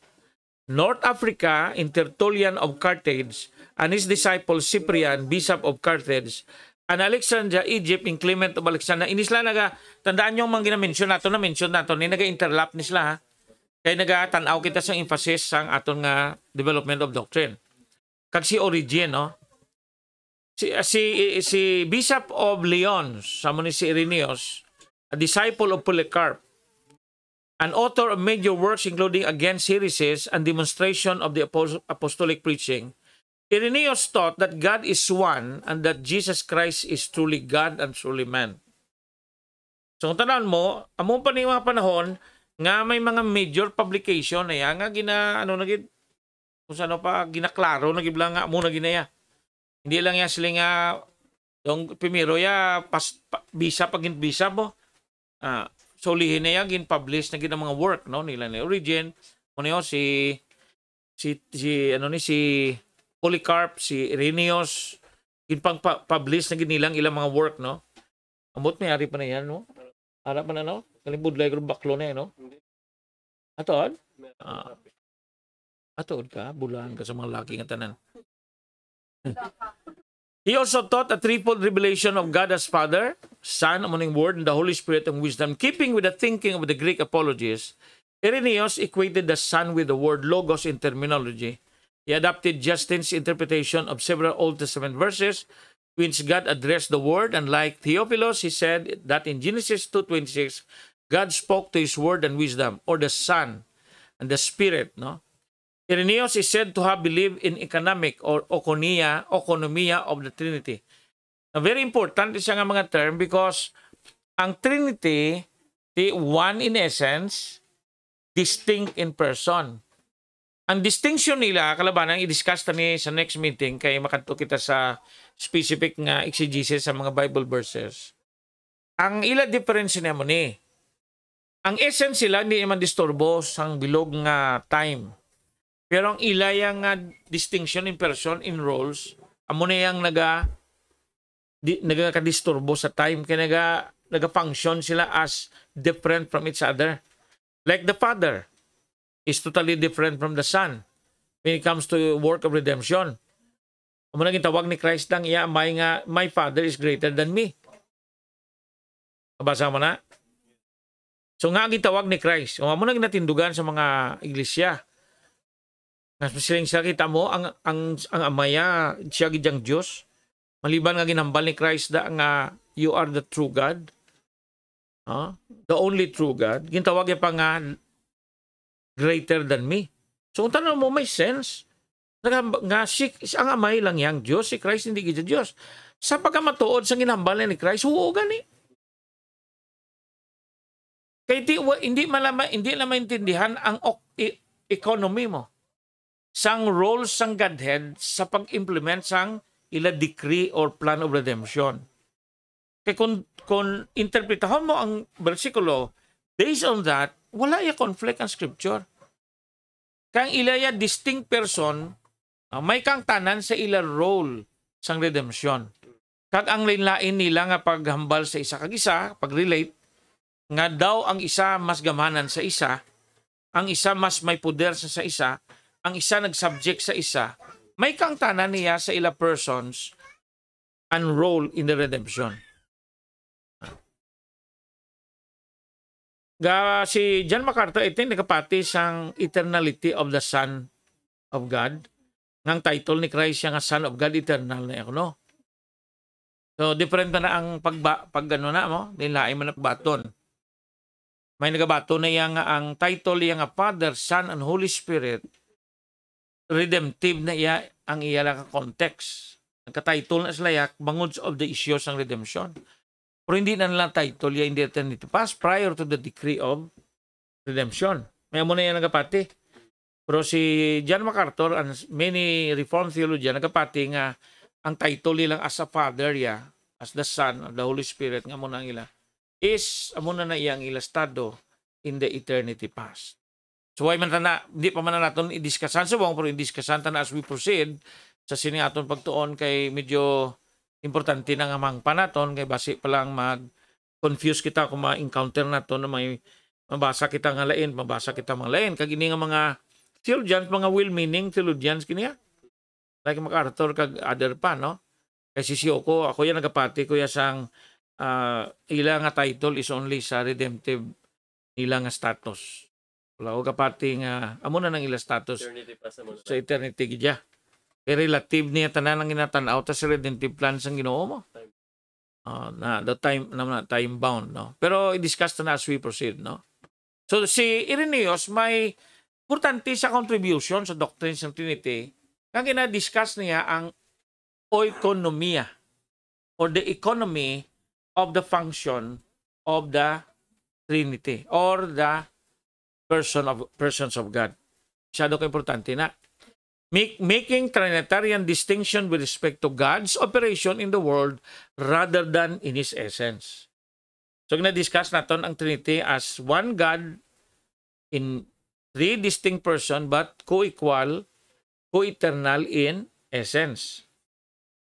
North Africa in Tertullian of Carthage and his disciple Cyprian, Bishop of Carthage, an Alexandria, Egypt, in Clement of Alexandria. Ini sila naga, tandaan nyo mga ginamention nato na mention nato, ni naga-interlap ni sila ha. Kaya naga-tanaw kita sa emphasis sang aton nga development of doctrine. Kag si Origin, no? Si, ah, si, eh, si Bishop of Lyon, sa ni si Irenaeus, a disciple of Polycarp, an author of major works including Against Heresies and Demonstration of the Apostolic Preaching, Irenaeus taught that God is one and that Jesus Christ is truly God and truly man. So kung tanawin mo, among pa mga panahon, nga may mga major publication ay eh, nga gina ano na gid kung ano pa ginaklaro na gid nga mo na ginaya. Hindi lang ya sila nga yung primero ya pas, pa, bisa pag bisa mo. Ah, solihin na ya gin publish na gid mga work no nila ni Origin mo si si si ano ni si Polycarp, si Irenaeus, yun pang publish na ginilang ilang mga work, no? Amot may ari pa na yan, no? Ara pa na, no? Kalibud like baklo na eh, no? Atod? Uh, ah. atod ka? Bulahan ka sa mga laki nga tanan. He also taught a threefold revelation of God as Father, Son, Amuning Word, and the Holy Spirit and wisdom. Keeping with the thinking of the Greek apologists, Irenaeus equated the Son with the word Logos in terminology, He adapted Justin's interpretation of several Old Testament verses which God addressed the word. And like Theophilus, he said that in Genesis 2.26, God spoke to his word and wisdom, or the Son and the Spirit. No? Irenaeus is said to have believed in economic or okonia, okonomia of the Trinity. Now, very important siya nga mga term because ang Trinity, the one in essence, distinct in person. Ang distinction nila, kalaban, ang i-discuss tani sa next meeting, kay makanto kita sa specific nga exegesis sa mga Bible verses. Ang ila difference niya mo ni, ang essence sila, hindi naman disturbo sang bilog nga time. Pero ang ila yung uh, distinction in person, in roles, amo na yung naga, di, nagaka sa time, kaya naga, naga-function sila as different from each other. Like the Father, is totally different from the Son when it comes to work of redemption. Amo naging tawag ni Christ lang iya may nga my father is greater than me. Kabasa mo na? So nga gitawag ni Christ. O amo nang natindugan sa mga iglesia. Nga silang siya kita mo ang ang ang amaya siya gidyang Dios. Maliban nga ginambal ni Christ da nga you are the true God. Huh? Ah, the only true God. Gintawag pa nga greater than me. So kung tanong mo, may sense. Nga si, ang amay lang yang Diyos, si Christ hindi gidya Diyos. Sa pagkamatuod sa ginambalan ni Christ, huo gani. Kay di, hindi malama, hindi na maintindihan ang economy mo. Sang role sang Godhead sa pag-implement sang ila decree or plan of redemption. Kay kung, kung interpretahon mo ang versikulo, based on that, wala ya conflict ang scripture. Kang ilaya distinct person, uh, may kang tanan sa ila role sang redemption. Kag ang lain-lain nila nga paghambal sa isa kag isa, pag-relate, nga daw ang isa mas gamanan sa isa, ang isa mas may poder sa, sa isa, ang isa nag-subject sa isa, may kang tanan niya sa ila persons and role in the redemption. Ga si John MacArthur itin nakapati sang eternality of the Son of God. Ngang title ni Christ siya nga Son of God eternal na no. So different na, na ang pagba pag ano na mo, nilai man baton. May nagabato na yang ang title yang nga Father, Son and Holy Spirit. Redemptive na iya ang iya lang context. Nagka-title na sila yak, Bangods of the Issues ng Redemption pero hindi na nila title ya in the eternity past prior to the decree of redemption. May mo na yan nagapati. Pero si John MacArthur and many Reformed theologian nagapati nga ang title nilang as a father ya, as the son of the Holy Spirit nga mo na ila is amo na na iyang ilastado in the eternity past. So why man na, hindi pa man na natin i-discussan sa so, bang, pero i-discussan na as we proceed sa sini aton pagtuon kay medyo importante na nga mang panaton kay basi pa lang mag confuse kita kung ma-encounter nato na may mabasa kita nga lain, mabasa kita mga lain. Kag ini nga mga theologians, mga well-meaning theologians kiniya. Like MacArthur kag other pa, no? Kay si Oko, ako yan nagapati ko ya sang uh, ila nga title is only sa redemptive ila nga status. Wala ko kapati nga, amo na nang ila status. Eternity pa sa, sa eternity gidya relative niya tanan ang ginatanaw ta sa redemptive plan sang Ginoo mo. Uh, na the time na, na time bound no. Pero i-discuss na as we proceed no. So si Irenaeus may importante sa contribution sa doctrine ng Trinity kang gina-discuss niya ang oikonomia or the economy of the function of the Trinity or the person of persons of God. Masyado ka importante na make, making Trinitarian distinction with respect to God's operation in the world rather than in His essence. So, na-discuss natin ang Trinity as one God in three distinct person but co-equal, co-eternal in essence.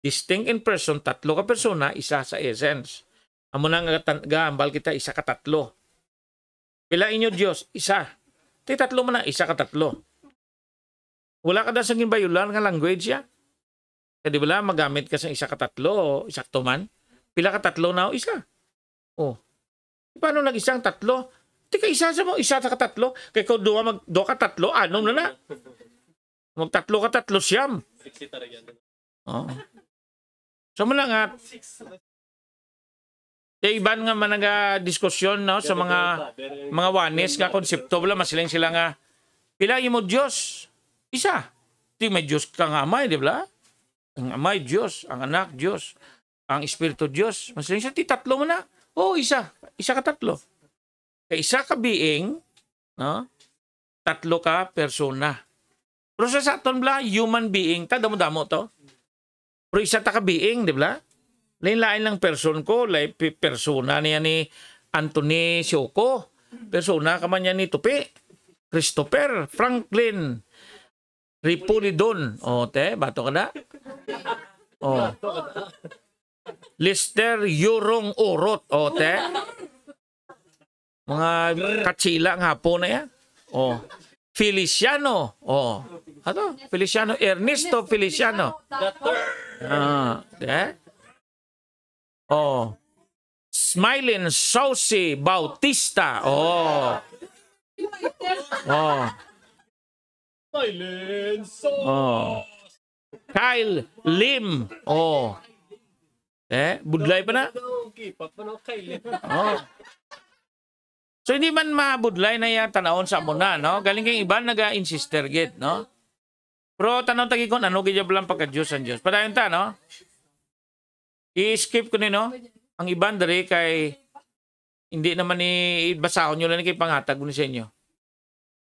Distinct in person, tatlo ka persona, isa sa essence. Amo na nga gaambal kita, isa ka tatlo. Pila inyo Diyos, isa. Ti tatlo man na, isa ka tatlo. Wala ka daw sa gimbayulan nga language ya. Kadi eh, wala magamit ka sa isa katatlo o isakto man. Pila ka tatlo na o isa. Oh. Eh, paano nag isang tatlo? Tika isa sa mo, isa sa katatlo. Kay ko duwa mag do ka tatlo, ano na na. Magtatlo ka tatlo siyam. Oh. So mo lang at Kaya eh, iban nga man ah, diskusyon no, sa mga mga wanis nga konsepto wala masiling sila nga pila mo Dios isa. Di may Diyos kang amay, di ba? Ang amay, Diyos. Ang anak, Diyos. Ang Espiritu, Diyos. Masaling siya, ti tatlo mo na. Oo, oh, isa. Isa ka tatlo. Kay isa ka being, no? tatlo ka persona. Pero sa saton bla, human being, ta damo-damo to. Pero isa ta ka being, di ba? Lain-lain lang person ko, like persona niya ni Anthony Sioko. Persona ka man niya ni Tupi. Christopher Franklin Ripulidon. O, te, bato ka na? O. Lister Yurong Urot. O, te. Mga katsila ng hapon na yan. O. Feliciano. O. Ato, Feliciano. Ernesto Feliciano. Ah, te. O. Smiling Saucy Bautista. O. O. Silence sauce. Oh. Kyle Lim. Oh. Eh, budlay pa na. Oh. So hindi man mabudlay na yan tanawon sa mo na, no? Galing kay iba naga-insister git, no? Pero tanaw tagi ko, ano gidya lang pagka Diyos ang Diyos. Padayon ta, no? I-skip ko ni, no? Ang iban dali kay hindi naman ni basahon nyo lang kay pangatag ko ni sa inyo.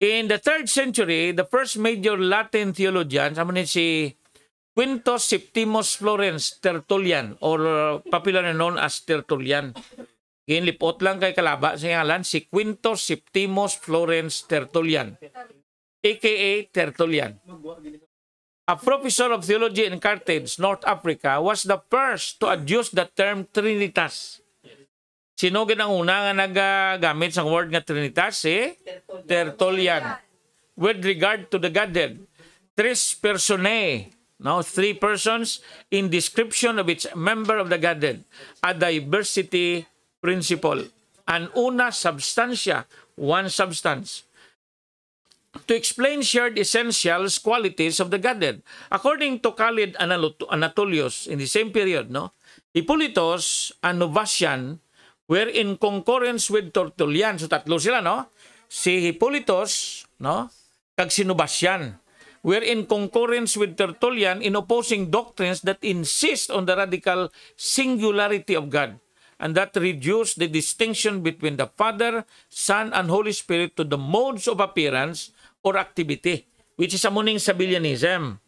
In the 3rd century, the first major Latin theologian, sama ni si Quintus Septimus Florence Tertullian or uh, popularly known as Tertullian. Ngayon, lipot lang kay kalaba sa ngalan si Quintus Septimus Florence Tertullian, aka Tertullian. A professor of theology in Carthage, North Africa, was the first to adduce the term Trinitas Sino ang una nga nagagamit sa word nga Trinitas? Si eh? Tertullian. With regard to the Godhead, tres personae, no, three persons in description of each member of the Godhead, a diversity principle, an una substantia, one substance. To explain shared essentials qualities of the Godhead, according to Khalid Anatolius in the same period, no, Hippolytos, a Novatian, were in concurrence with Tertullian. So tatlo sila, no? Si Hippolytus, no? Kag Sinubasyan were in concurrence with Tertullian in opposing doctrines that insist on the radical singularity of God and that reduce the distinction between the Father, Son, and Holy Spirit to the modes of appearance or activity, which is amo ning Sabellianism.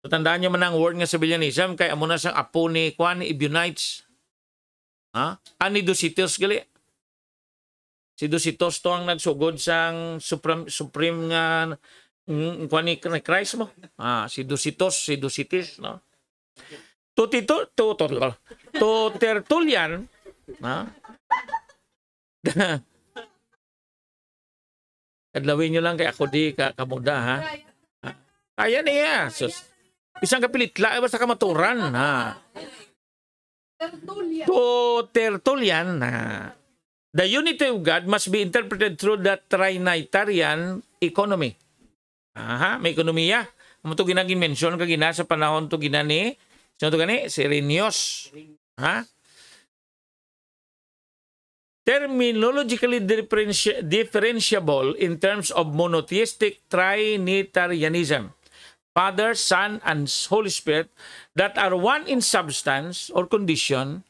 So, tandaan nyo man ang word nga Sabellianism, kay amo na siyang apo ni Kwan, Ibunites, Ha? Ani ah, Dositos gali. Si Dositos to ang nagsugod sang supreme, supreme nga mm, kuan ni Christ mo. Ah, si Dositos, si Dositis, no? To tito, to to, to Tertullian, ha? (laughs) Adlawin nyo lang kay ako di ka kamuda ha. Kaya ah, niya. Sus. Isang kapilit la basta ka maturan ha. Tertullian. To Tertullian na the unity of God must be interpreted through the Trinitarian economy. Aha, may ekonomiya. Mo ano to ginagin mention ka gina sa panahon to gina ni sino to gani si Renios. Ha? Terminologically differenti differentiable in terms of monotheistic Trinitarianism. Father, Son, and Holy Spirit that are one in substance or condition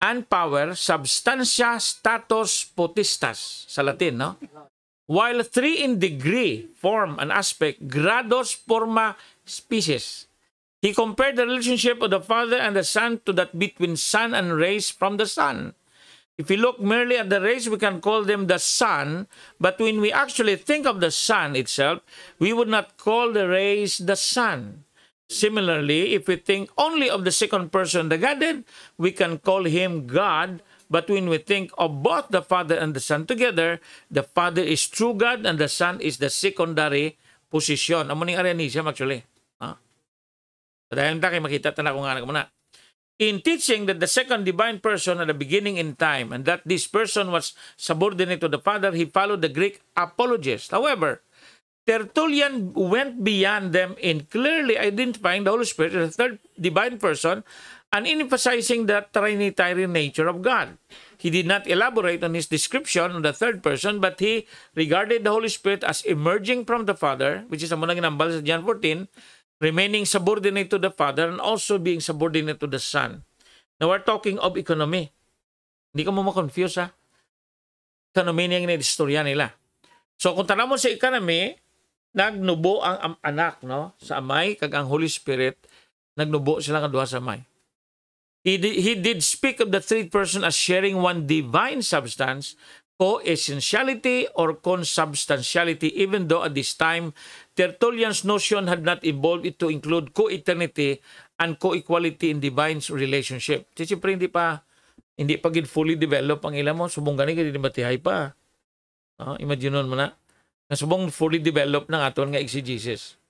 and power, substantia status potestas, sa Latin, no? While three in degree, form, and aspect, grados, forma, species. He compared the relationship of the Father and the Son to that between Son and race from the Son. If we look merely at the rays, we can call them the sun, but when we actually think of the sun itself, we would not call the rays the sun. Similarly, if we think only of the second person, the Godhead, we can call him God, but when we think of both the Father and the Son together, the Father is true God and the Son is the secondary position. Amo ning ari ni siya actually. Ha? Huh? Dahil ta kay makita tanan ko nga na in teaching that the second divine person at the beginning in time and that this person was subordinate to the Father, he followed the Greek apologists. However, Tertullian went beyond them in clearly identifying the Holy Spirit as the third divine person and emphasizing the Trinitarian nature of God. He did not elaborate on his description of the third person, but he regarded the Holy Spirit as emerging from the Father, which is among the ginambal sa John 14, remaining subordinate to the Father and also being subordinate to the Son. Now we're talking of economy. Hindi ka mo ma-confuse ha. Economy niya yung istorya nila. So kung tanaw mo sa economy, nagnubo ang anak no sa amay kag ang Holy Spirit nagnubo sila ng duha sa amay. He did, he did speak of the third person as sharing one divine substance co-essentiality or consubstantiality even though at this time Tertullian's notion had not evolved it to include co-eternity and co-equality in divine relationship. siyempre, hindi pa hindi pa gid fully developed ang ila mo subong gani gid matihay pa. Oh, ah, imagine mo na na subong fully developed ng aton nga exegesis.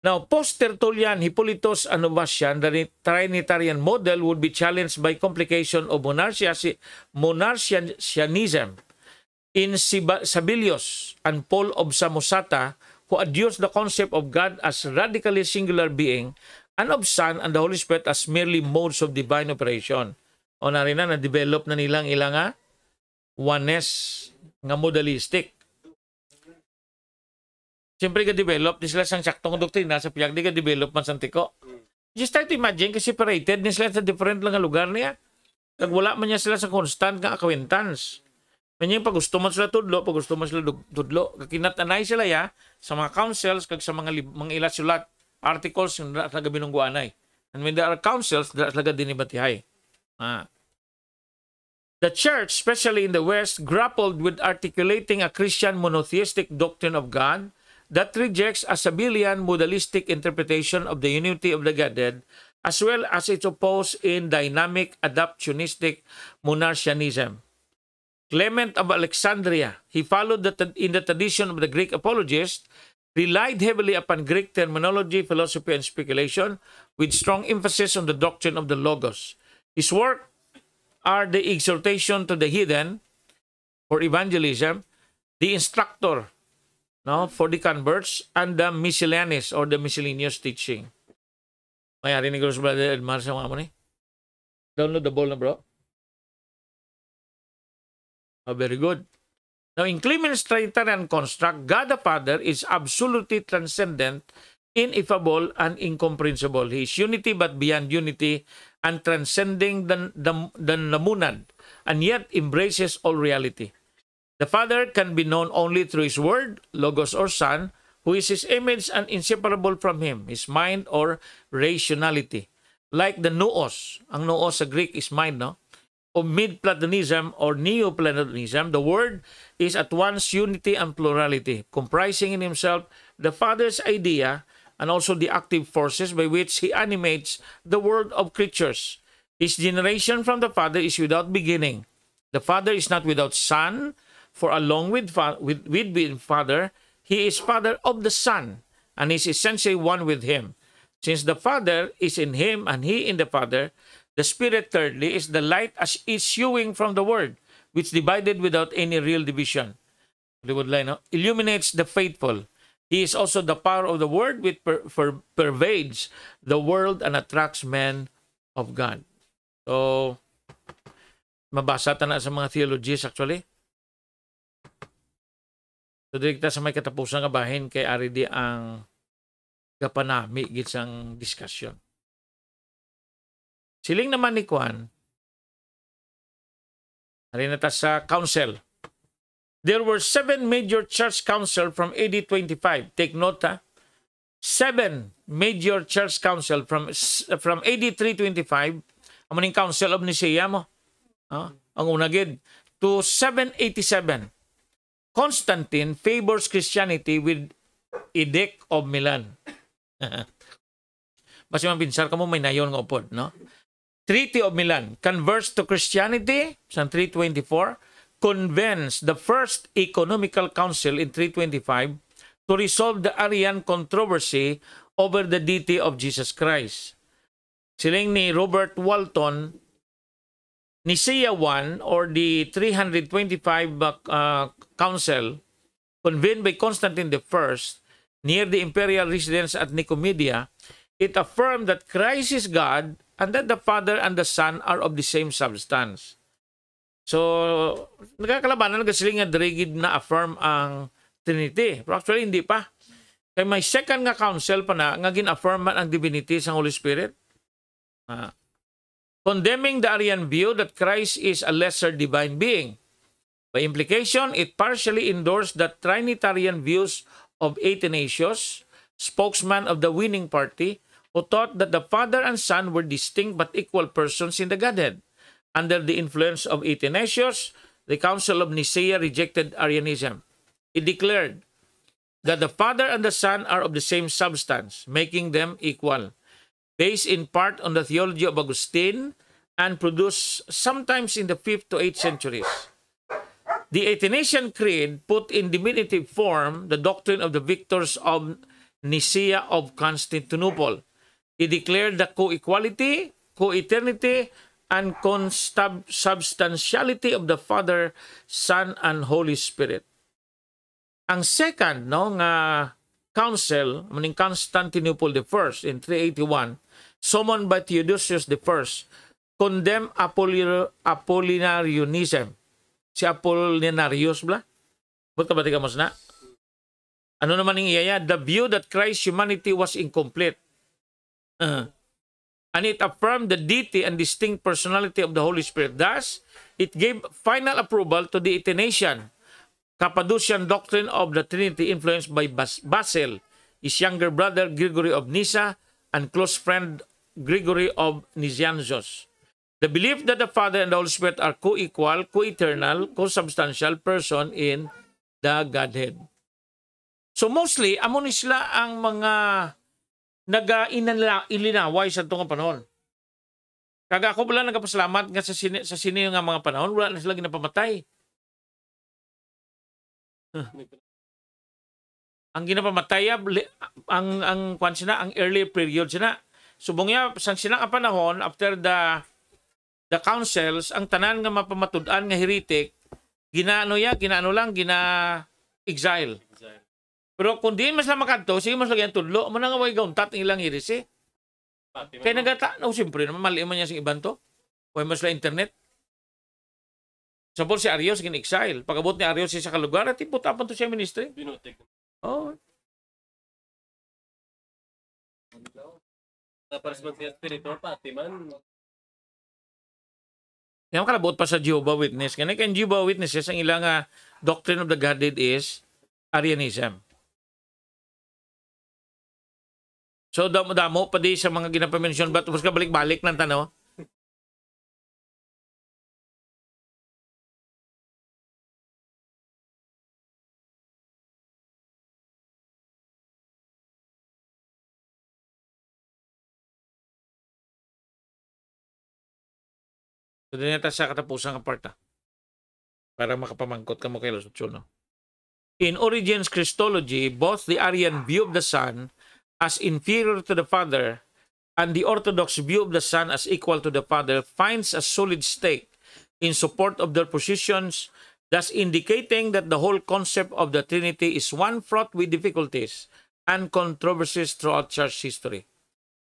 Now, post-Tertullian, Hippolytus Anubasian, the Trinitarian model would be challenged by complication of monarchianism in Sibelius and Paul of Samosata who adduce the concept of God as radically singular being and of Son and the Holy Spirit as merely modes of divine operation. O na rin na, na-develop na nilang ilang nga ah, oneness nga modalistic. Siyempre ka-develop, di sila sang saktong doktrina sa piyag, di ka-develop man sang tiko. Just try to imagine, kasi separated ni sila sa different lang nga lugar niya. Kag wala man niya sila sa constant nga acquaintance. Kanya pag gusto man sila tudlo, pag gusto man sila tudlo, kinatanay sila ya sa mga councils kag sa mga mga ilat-sulat articles yung dala sa gabi And when there are councils, dala talaga dinibatihay. Ah. The church, especially in the West, grappled with articulating a Christian monotheistic doctrine of God that rejects a Sabellian modalistic interpretation of the unity of the Godhead, as well as its opposed in dynamic adaptionistic monarchianism. Clement of Alexandria, he followed the in the tradition of the Greek apologists, relied heavily upon Greek terminology, philosophy, and speculation, with strong emphasis on the doctrine of the Logos. His work are the exhortation to the heathen for evangelism, the instructor no, for the converts, and the miscellaneous or the miscellaneous teaching. May ko sa brother Edmar sa mga mo ni. Download the ball na bro. Oh, very good. Now, in Clemens Trinitarian construct, God the Father is absolutely transcendent, ineffable, and incomprehensible. He is unity but beyond unity and transcending the, the, the Namunad, and yet embraces all reality. The Father can be known only through His Word, Logos or Son, who is His image and inseparable from Him, His mind or rationality. Like the noos. Ang noos sa Greek is mind, no? of mid-Platonism or neo-platonism, the Word is at once unity and plurality, comprising in himself the Father's idea and also the active forces by which he animates the world of creatures. His generation from the Father is without beginning. The Father is not without Son, for along with, with, with being Father, he is Father of the Son, and is essentially one with him. Since the Father is in him and he in the Father, The Spirit, thirdly, is the light as issuing from the Word, which divided without any real division. The word Line, Illuminates the faithful. He is also the power of the Word, which per- per- pervades the world and attracts men of God. So, mabasa ta sa mga theologies actually. So, direkta sa may katapusan nga bahin kay ari ang gapanami gid sang diskusyon. Siling naman ni Kwan, halin nata sa council. There were seven major church council from AD 25. Take note ha. Seven major church council from from AD 325. Amaning council of Nicaea mo. Ha? Ang unagid. To 787. Constantine favors Christianity with Edict of Milan. (laughs) Basta man pinsar ka mo may nayon nga upod, no? Treaty of Milan, Converts to Christianity, sa 324, convenes the First Economical Council in 325 to resolve the Arian controversy over the deity of Jesus Christ. Siling ni Robert Walton, Nicaea 1 or the 325 uh, Council convened by Constantine I near the imperial residence at Nicomedia, it affirmed that Christ is God and that the Father and the Son are of the same substance. So, nagkakalabanan, nagkasiling nga dirigid na affirm ang Trinity. Pero actually, hindi pa. Kay may second nga council pa na, nga gin-affirm man ang divinity sa Holy Spirit. Uh, condemning the Arian view that Christ is a lesser divine being. By implication, it partially endorsed the Trinitarian views of Athanasius, spokesman of the winning party, who taught that the Father and Son were distinct but equal persons in the Godhead. Under the influence of Athanasius, the Council of Nicaea rejected Arianism. It declared that the Father and the Son are of the same substance, making them equal. Based in part on the theology of Augustine and produced sometimes in the 5th to 8th centuries. The Athanasian Creed put in diminutive form the doctrine of the victors of Nicaea of Constantinople He declared the co-equality, co-eternity, and consubstantiality of the Father, Son, and Holy Spirit. Ang second no nga council meaning Constantinople I in 381 summoned by Theodosius I condemn Apollir- Apollinarianism. Si Apollinarius bla? Ba't ka ba tiga na? Ano naman yung iyaya? The view that Christ's humanity was incomplete Uh, and it affirmed the deity and distinct personality of the Holy Spirit. Thus, it gave final approval to the Athanasian Cappadocian doctrine of the Trinity influenced by Bas Basil, his younger brother Gregory of Nyssa, and close friend Gregory of Nazianzus. The belief that the Father and the Holy Spirit are co-equal, co-eternal, co-substantial person in the Godhead. So mostly, amo sila ang mga nag-ilinaway sa tunga panahon. Kaga ako wala nagpasalamat nga sa sini, sa sini nga mga panahon, wala na sila ginapamatay. Huh. Ang ginapamatay ah, ang ang kwan sina ang early period sina. Subong ya sang sina ang panahon after the the councils ang tanan nga mapamatud-an nga heretic, ginaano ya ginaano lang gina exile. exile. Pero kung di mas lang makanto, sige mas lagyan tudlo, mo nga way gauntat ilang iris eh. Kaya nagata, no, oh, siyempre naman, mali man niya sa iban to. Way mas lang internet. Suppose si Arios, in exile. Pagabot ni Arios siya sa kalugar, at iputapan to siya ministry. Binutik. Oo. Oh. Tapos man siya spiritual pati man. Yan kalabot pa sa Jehovah Witness. Ganun kay Jehovah Witnesses, ang ilang uh, doctrine of the Godhead is Arianism. So damo-damo pa di sa mga ginapamensyon ba tapos ka balik-balik ng tanong? So, din yata sa katapusan ka part, ah. Para makapamangkot ka mo kay Los no? In Origen's Christology, both the Aryan view of the sun as inferior to the Father and the orthodox view of the Son as equal to the Father finds a solid stake in support of their positions, thus indicating that the whole concept of the Trinity is one fraught with difficulties and controversies throughout church history.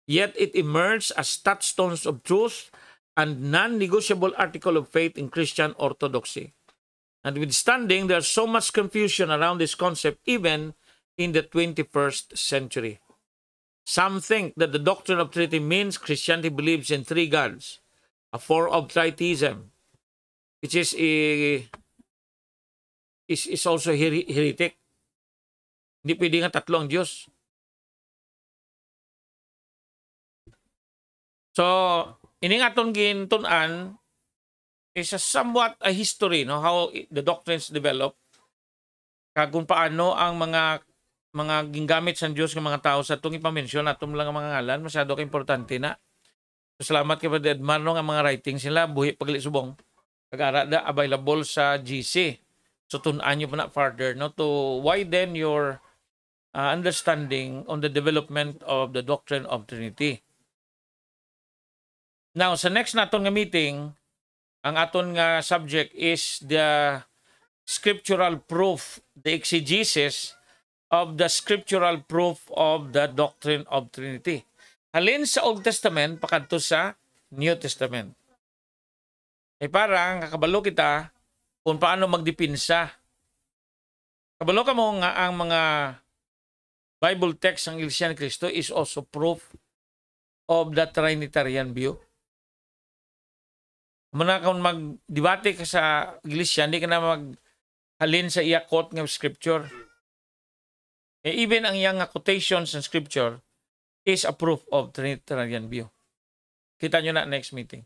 Yet it emerged as touchstones of truth and non-negotiable article of faith in Christian orthodoxy. And withstanding, there's so much confusion around this concept even in the 21st century. Some think that the doctrine of Trinity means Christianity believes in three gods, a form of tritheism, which is a, eh, is, is also her- heretic. Hindi pwede nga tatlo ang Diyos. So, iningaton gintunan is a somewhat a history no how the doctrines develop kag kung paano ang mga mga ginggamit sa Diyos ng mga tao sa itong ipamensyon at itong lang ang mga ngalan, masyado ka importante na. So, salamat kay Brother Edmarno ang mga writings nila, buhi paglisubong. pag-ara da, available sa GC. So, tunaan nyo pa na further no, to widen your uh, understanding on the development of the doctrine of Trinity. Now, sa next naton nga meeting, ang aton nga subject is the scriptural proof, the exegesis, of the scriptural proof of the doctrine of Trinity. Halin sa Old Testament pakanto sa New Testament. Eh parang kakabalo kita kung paano magdipinsa. Kabalo ka mo nga ang mga Bible text ng Iglesia ni Kristo is also proof of the Trinitarian view. Muna kung magdibate ka sa Iglesia, hindi ka na maghalin sa iyakot ng Scripture eh, even ang iyang quotations in Scripture is a proof of Trinitarian view. Kita nyo na next meeting.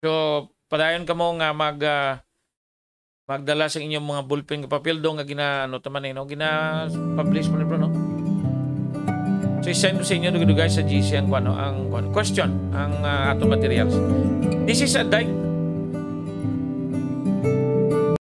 So, padayon ka mo nga mag uh, magdala sa inyong mga bullpen nga papel do nga gina ano taman eh, no gina publish mo libro, no. So i-send ko sa inyo guys, sa GC ang ano ang question ang uh, ato materials. This is a di